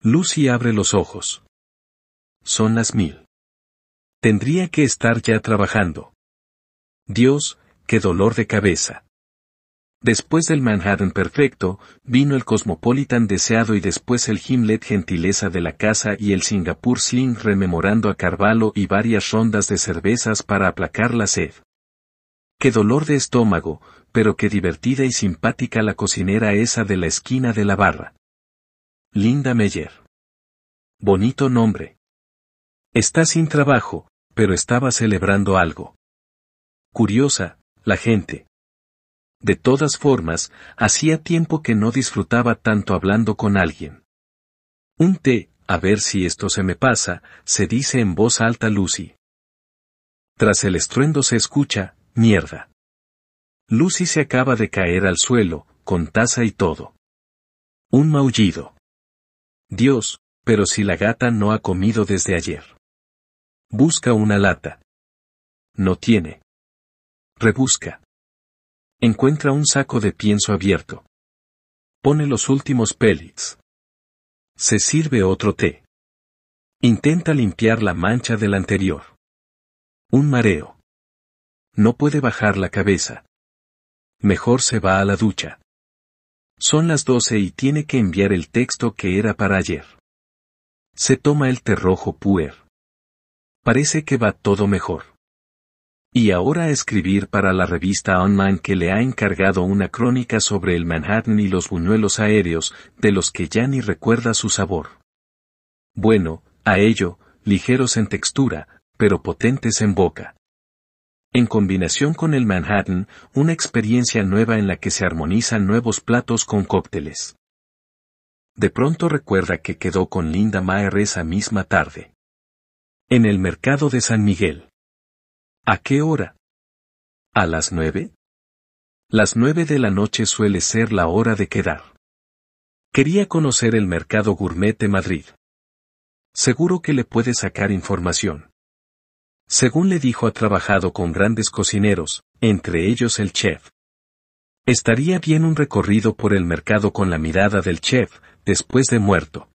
Speaker 3: Lucy abre los ojos.
Speaker 2: Son las mil. Tendría que estar ya trabajando. Dios, qué dolor de cabeza. Después del Manhattan perfecto,
Speaker 1: vino el Cosmopolitan deseado y después el Gimlet gentileza de la casa y el Singapur Sling rememorando a Carvalho y varias rondas de cervezas para aplacar la sed. Qué dolor de estómago, pero qué divertida y simpática la cocinera esa
Speaker 2: de la esquina de la barra. Linda Meyer. Bonito nombre. Está sin trabajo, pero estaba celebrando algo. Curiosa, la gente. De todas formas, hacía tiempo
Speaker 1: que no disfrutaba tanto hablando con alguien. Un té, a ver si esto se me pasa, se dice en voz alta Lucy. Tras el estruendo se escucha,
Speaker 2: mierda. Lucy se acaba de caer al suelo, con taza y todo. Un maullido. Dios, pero si la gata no ha comido desde ayer. Busca una lata. No tiene. Rebusca. Encuentra un saco de pienso abierto. Pone los últimos pellets. Se sirve otro té. Intenta limpiar la mancha del anterior. Un mareo. No puede bajar la cabeza. Mejor se va a la ducha.
Speaker 1: Son las doce y tiene que enviar el texto que era para ayer. Se toma el té rojo puer. Parece que va todo mejor y ahora a escribir para la revista online que le ha encargado una crónica sobre el Manhattan y los buñuelos aéreos, de los que ya ni recuerda su sabor. Bueno, a ello, ligeros en textura, pero potentes en boca. En combinación con el Manhattan, una experiencia nueva en la que se armonizan nuevos platos con
Speaker 2: cócteles. De pronto recuerda que quedó con Linda Maher esa misma tarde. En el mercado de San Miguel. ¿A qué hora? ¿A las nueve? Las nueve de la noche suele ser la hora de
Speaker 1: quedar. Quería conocer el mercado gourmet de Madrid. Seguro que le puede sacar información. Según le dijo, ha trabajado con grandes cocineros, entre ellos el chef. Estaría bien un recorrido por el mercado con la mirada del chef, después de muerto.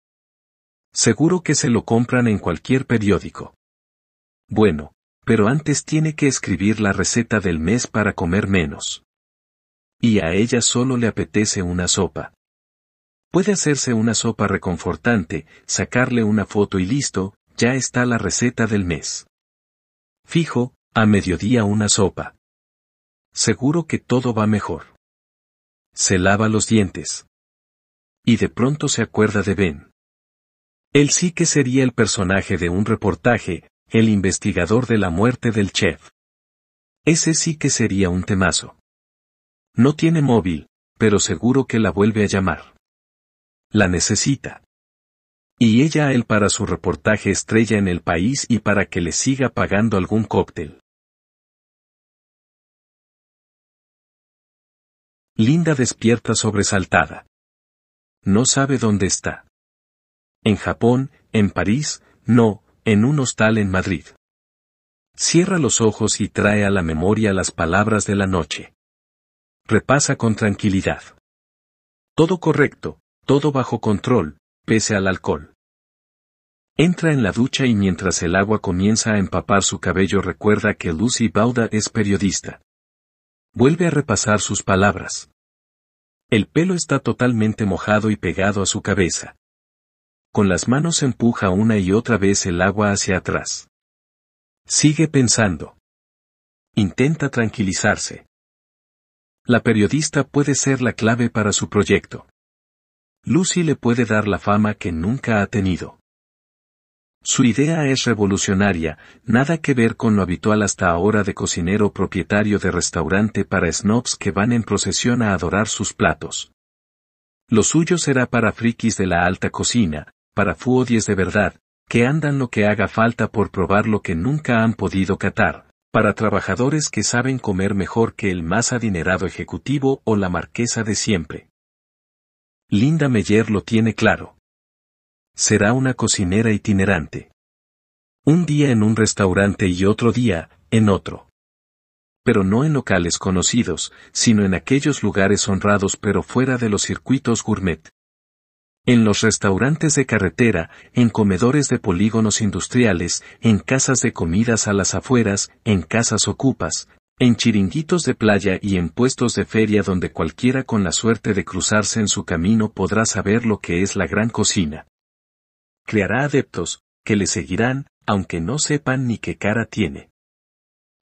Speaker 1: Seguro que se lo compran en cualquier periódico. Bueno, pero antes tiene que escribir la receta del mes para comer menos. Y a ella solo le apetece una sopa. Puede hacerse una sopa reconfortante, sacarle una foto y listo, ya está la receta del mes. Fijo, a mediodía una sopa.
Speaker 2: Seguro que todo va mejor. Se lava los dientes. Y de pronto se acuerda de Ben. Él sí que sería el
Speaker 1: personaje de un reportaje, el investigador de la muerte del chef. Ese sí que sería un temazo. No tiene móvil, pero seguro que la vuelve a llamar. La necesita. Y ella a él para su reportaje
Speaker 2: estrella en el país y para que le siga pagando algún cóctel. Linda despierta sobresaltada.
Speaker 1: No sabe dónde está. En Japón, en París, no, en un hostal en Madrid. Cierra los ojos y trae a la memoria
Speaker 2: las palabras de la noche. Repasa con tranquilidad. Todo correcto, todo bajo control, pese al alcohol. Entra
Speaker 1: en la ducha y mientras el agua comienza a empapar su cabello recuerda que Lucy Bauda es periodista. Vuelve a repasar sus palabras. El pelo está totalmente mojado y pegado a su cabeza con las manos empuja una y otra vez el agua hacia atrás. Sigue pensando. Intenta tranquilizarse. La periodista puede ser la clave para su proyecto. Lucy le puede dar la fama que nunca ha tenido. Su idea es revolucionaria, nada que ver con lo habitual hasta ahora de cocinero propietario de restaurante para snobs que van en procesión a adorar sus platos. Lo suyo será para frikis de la alta cocina, para fuodies de verdad, que andan lo que haga falta por probar lo que nunca han podido catar, para trabajadores que saben comer mejor que el más adinerado ejecutivo o la marquesa de siempre. Linda Meyer lo tiene claro. Será una cocinera itinerante. Un día en un restaurante y otro día, en otro. Pero no en locales conocidos, sino en aquellos lugares honrados pero fuera de los circuitos gourmet. En los restaurantes de carretera, en comedores de polígonos industriales, en casas de comidas a las afueras, en casas ocupas, en chiringuitos de playa y en puestos de feria donde cualquiera con la suerte de cruzarse en su camino podrá saber lo que es la gran cocina. Creará adeptos, que le seguirán, aunque no sepan ni qué cara tiene.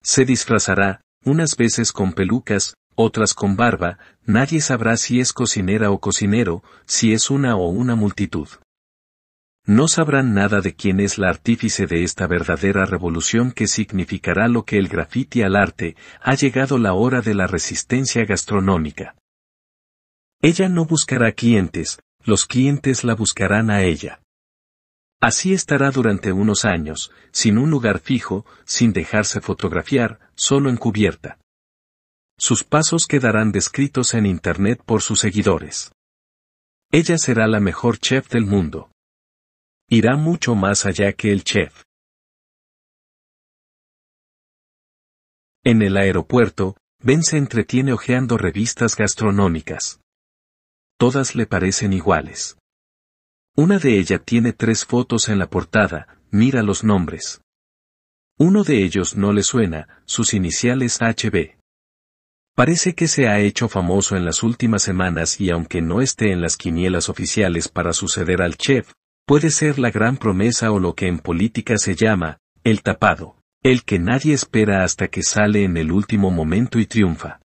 Speaker 1: Se disfrazará, unas veces con pelucas, otras con barba, nadie sabrá si es cocinera o cocinero, si es una o una multitud. No sabrán nada de quién es la artífice de esta verdadera revolución que significará lo que el grafiti al arte, ha llegado la hora de la resistencia gastronómica. Ella no buscará clientes, los clientes la buscarán a ella. Así estará durante unos años, sin un lugar fijo, sin dejarse fotografiar, solo encubierta. Sus pasos quedarán descritos en Internet por sus seguidores. Ella será la mejor chef del mundo. Irá mucho más allá
Speaker 3: que el chef. En el
Speaker 1: aeropuerto, Ben se entretiene hojeando revistas gastronómicas. Todas le parecen iguales. Una de ellas tiene tres fotos en la portada, mira los nombres. Uno de ellos no le suena, sus iniciales HB. Parece que se ha hecho famoso en las últimas semanas y aunque no esté en las quinielas oficiales para suceder al chef, puede ser la gran promesa o lo que en política se llama, el tapado, el que nadie espera hasta que sale en el último momento y triunfa.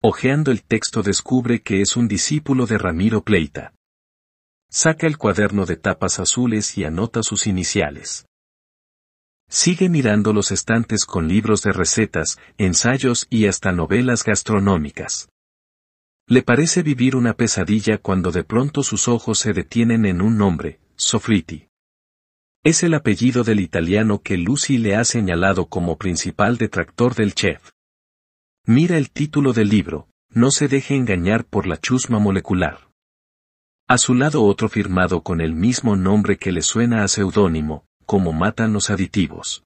Speaker 1: Ojeando el texto descubre que es un discípulo de Ramiro Pleita. Saca el cuaderno de tapas azules y anota sus iniciales. Sigue mirando los estantes con libros de recetas, ensayos y hasta novelas gastronómicas. Le parece vivir una pesadilla cuando de pronto sus ojos se detienen en un nombre, Sofriti. Es el apellido del italiano que Lucy le ha señalado como principal detractor del chef. Mira el título del libro, no se deje engañar por la chusma molecular. A su lado otro firmado con el mismo nombre que le suena a seudónimo, como matan los aditivos.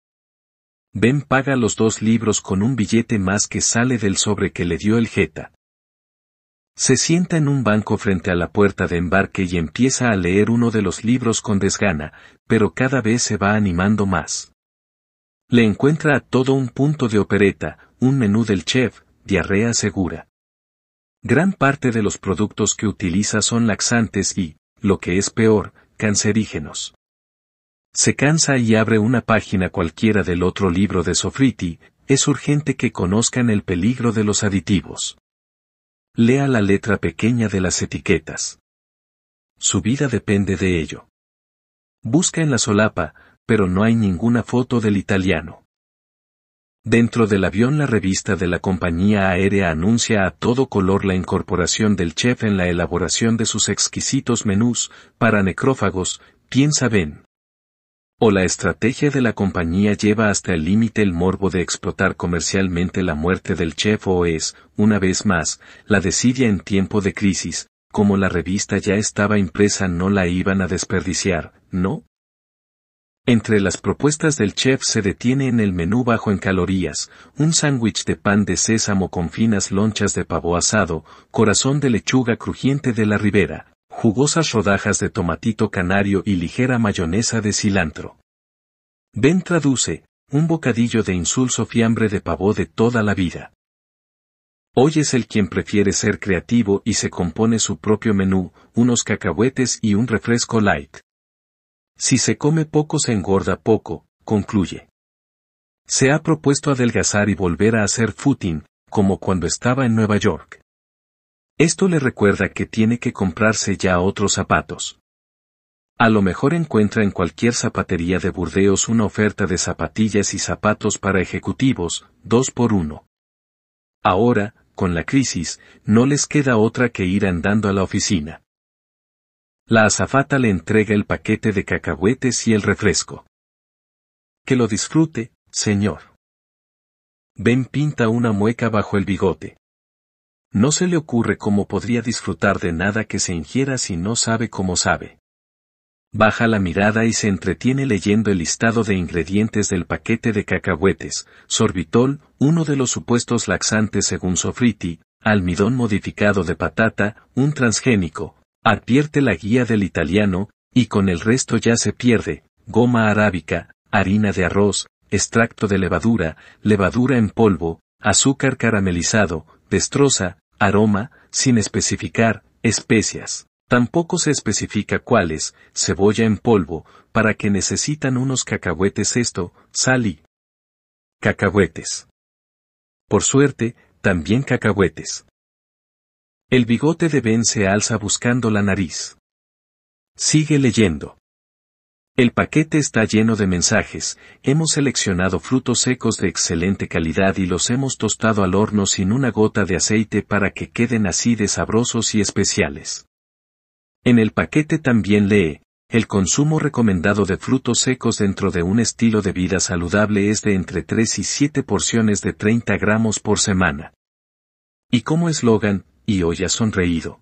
Speaker 1: Ben paga los dos libros con un billete más que sale del sobre que le dio el Jeta. Se sienta en un banco frente a la puerta de embarque y empieza a leer uno de los libros con desgana, pero cada vez se va animando más. Le encuentra a todo un punto de opereta, un menú del chef, diarrea segura. Gran parte de los productos que utiliza son laxantes y, lo que es peor, cancerígenos. Se cansa y abre una página cualquiera del otro libro de Sofriti, es urgente que conozcan el peligro de los aditivos. Lea la letra pequeña de las etiquetas. Su vida depende de ello. Busca en la solapa, pero no hay ninguna foto del italiano. Dentro del avión la revista de la compañía aérea anuncia a todo color la incorporación del chef en la elaboración de sus exquisitos menús, para necrófagos, piensa Ben o la estrategia de la compañía lleva hasta el límite el morbo de explotar comercialmente la muerte del chef o es, una vez más, la desidia en tiempo de crisis, como la revista ya estaba impresa no la iban a desperdiciar, ¿no? Entre las propuestas del chef se detiene en el menú bajo en calorías, un sándwich de pan de sésamo con finas lonchas de pavo asado, corazón de lechuga crujiente de la ribera, jugosas rodajas de tomatito canario y ligera mayonesa de cilantro. Ben traduce, un bocadillo de insulso fiambre de pavó de toda la vida. Hoy es el quien prefiere ser creativo y se compone su propio menú, unos cacahuetes y un refresco light. Si se come poco se engorda poco, concluye. Se ha propuesto adelgazar y volver a hacer footing, como cuando estaba en Nueva York. Esto le recuerda que tiene que comprarse ya otros zapatos. A lo mejor encuentra en cualquier zapatería de Burdeos una oferta de zapatillas y zapatos para ejecutivos, dos por uno. Ahora, con la crisis, no les queda otra que ir andando a la
Speaker 2: oficina. La azafata le entrega el paquete de cacahuetes y el refresco. Que lo disfrute, señor. Ben pinta una mueca bajo el bigote. No se le ocurre cómo podría disfrutar de nada
Speaker 1: que se ingiera si no sabe cómo sabe. Baja la mirada y se entretiene leyendo el listado de ingredientes del paquete de cacahuetes, sorbitol, uno de los supuestos laxantes según Sofriti, almidón modificado de patata, un transgénico, advierte la guía del italiano, y con el resto ya se pierde, goma arábica, harina de arroz, extracto de levadura, levadura en polvo, azúcar caramelizado, destroza, aroma, sin especificar, especias. Tampoco se especifica cuáles, cebolla en polvo, para que necesitan unos cacahuetes esto, sal y cacahuetes. Por suerte, también cacahuetes. El bigote de Ben se alza buscando la nariz. Sigue leyendo. El paquete está lleno de mensajes, hemos seleccionado frutos secos de excelente calidad y los hemos tostado al horno sin una gota de aceite para que queden así de sabrosos y especiales. En el paquete también lee, el consumo recomendado de frutos secos dentro de un estilo de vida saludable es de entre 3 y 7 porciones de 30 gramos por semana. Y como eslogan, y hoy ha sonreído.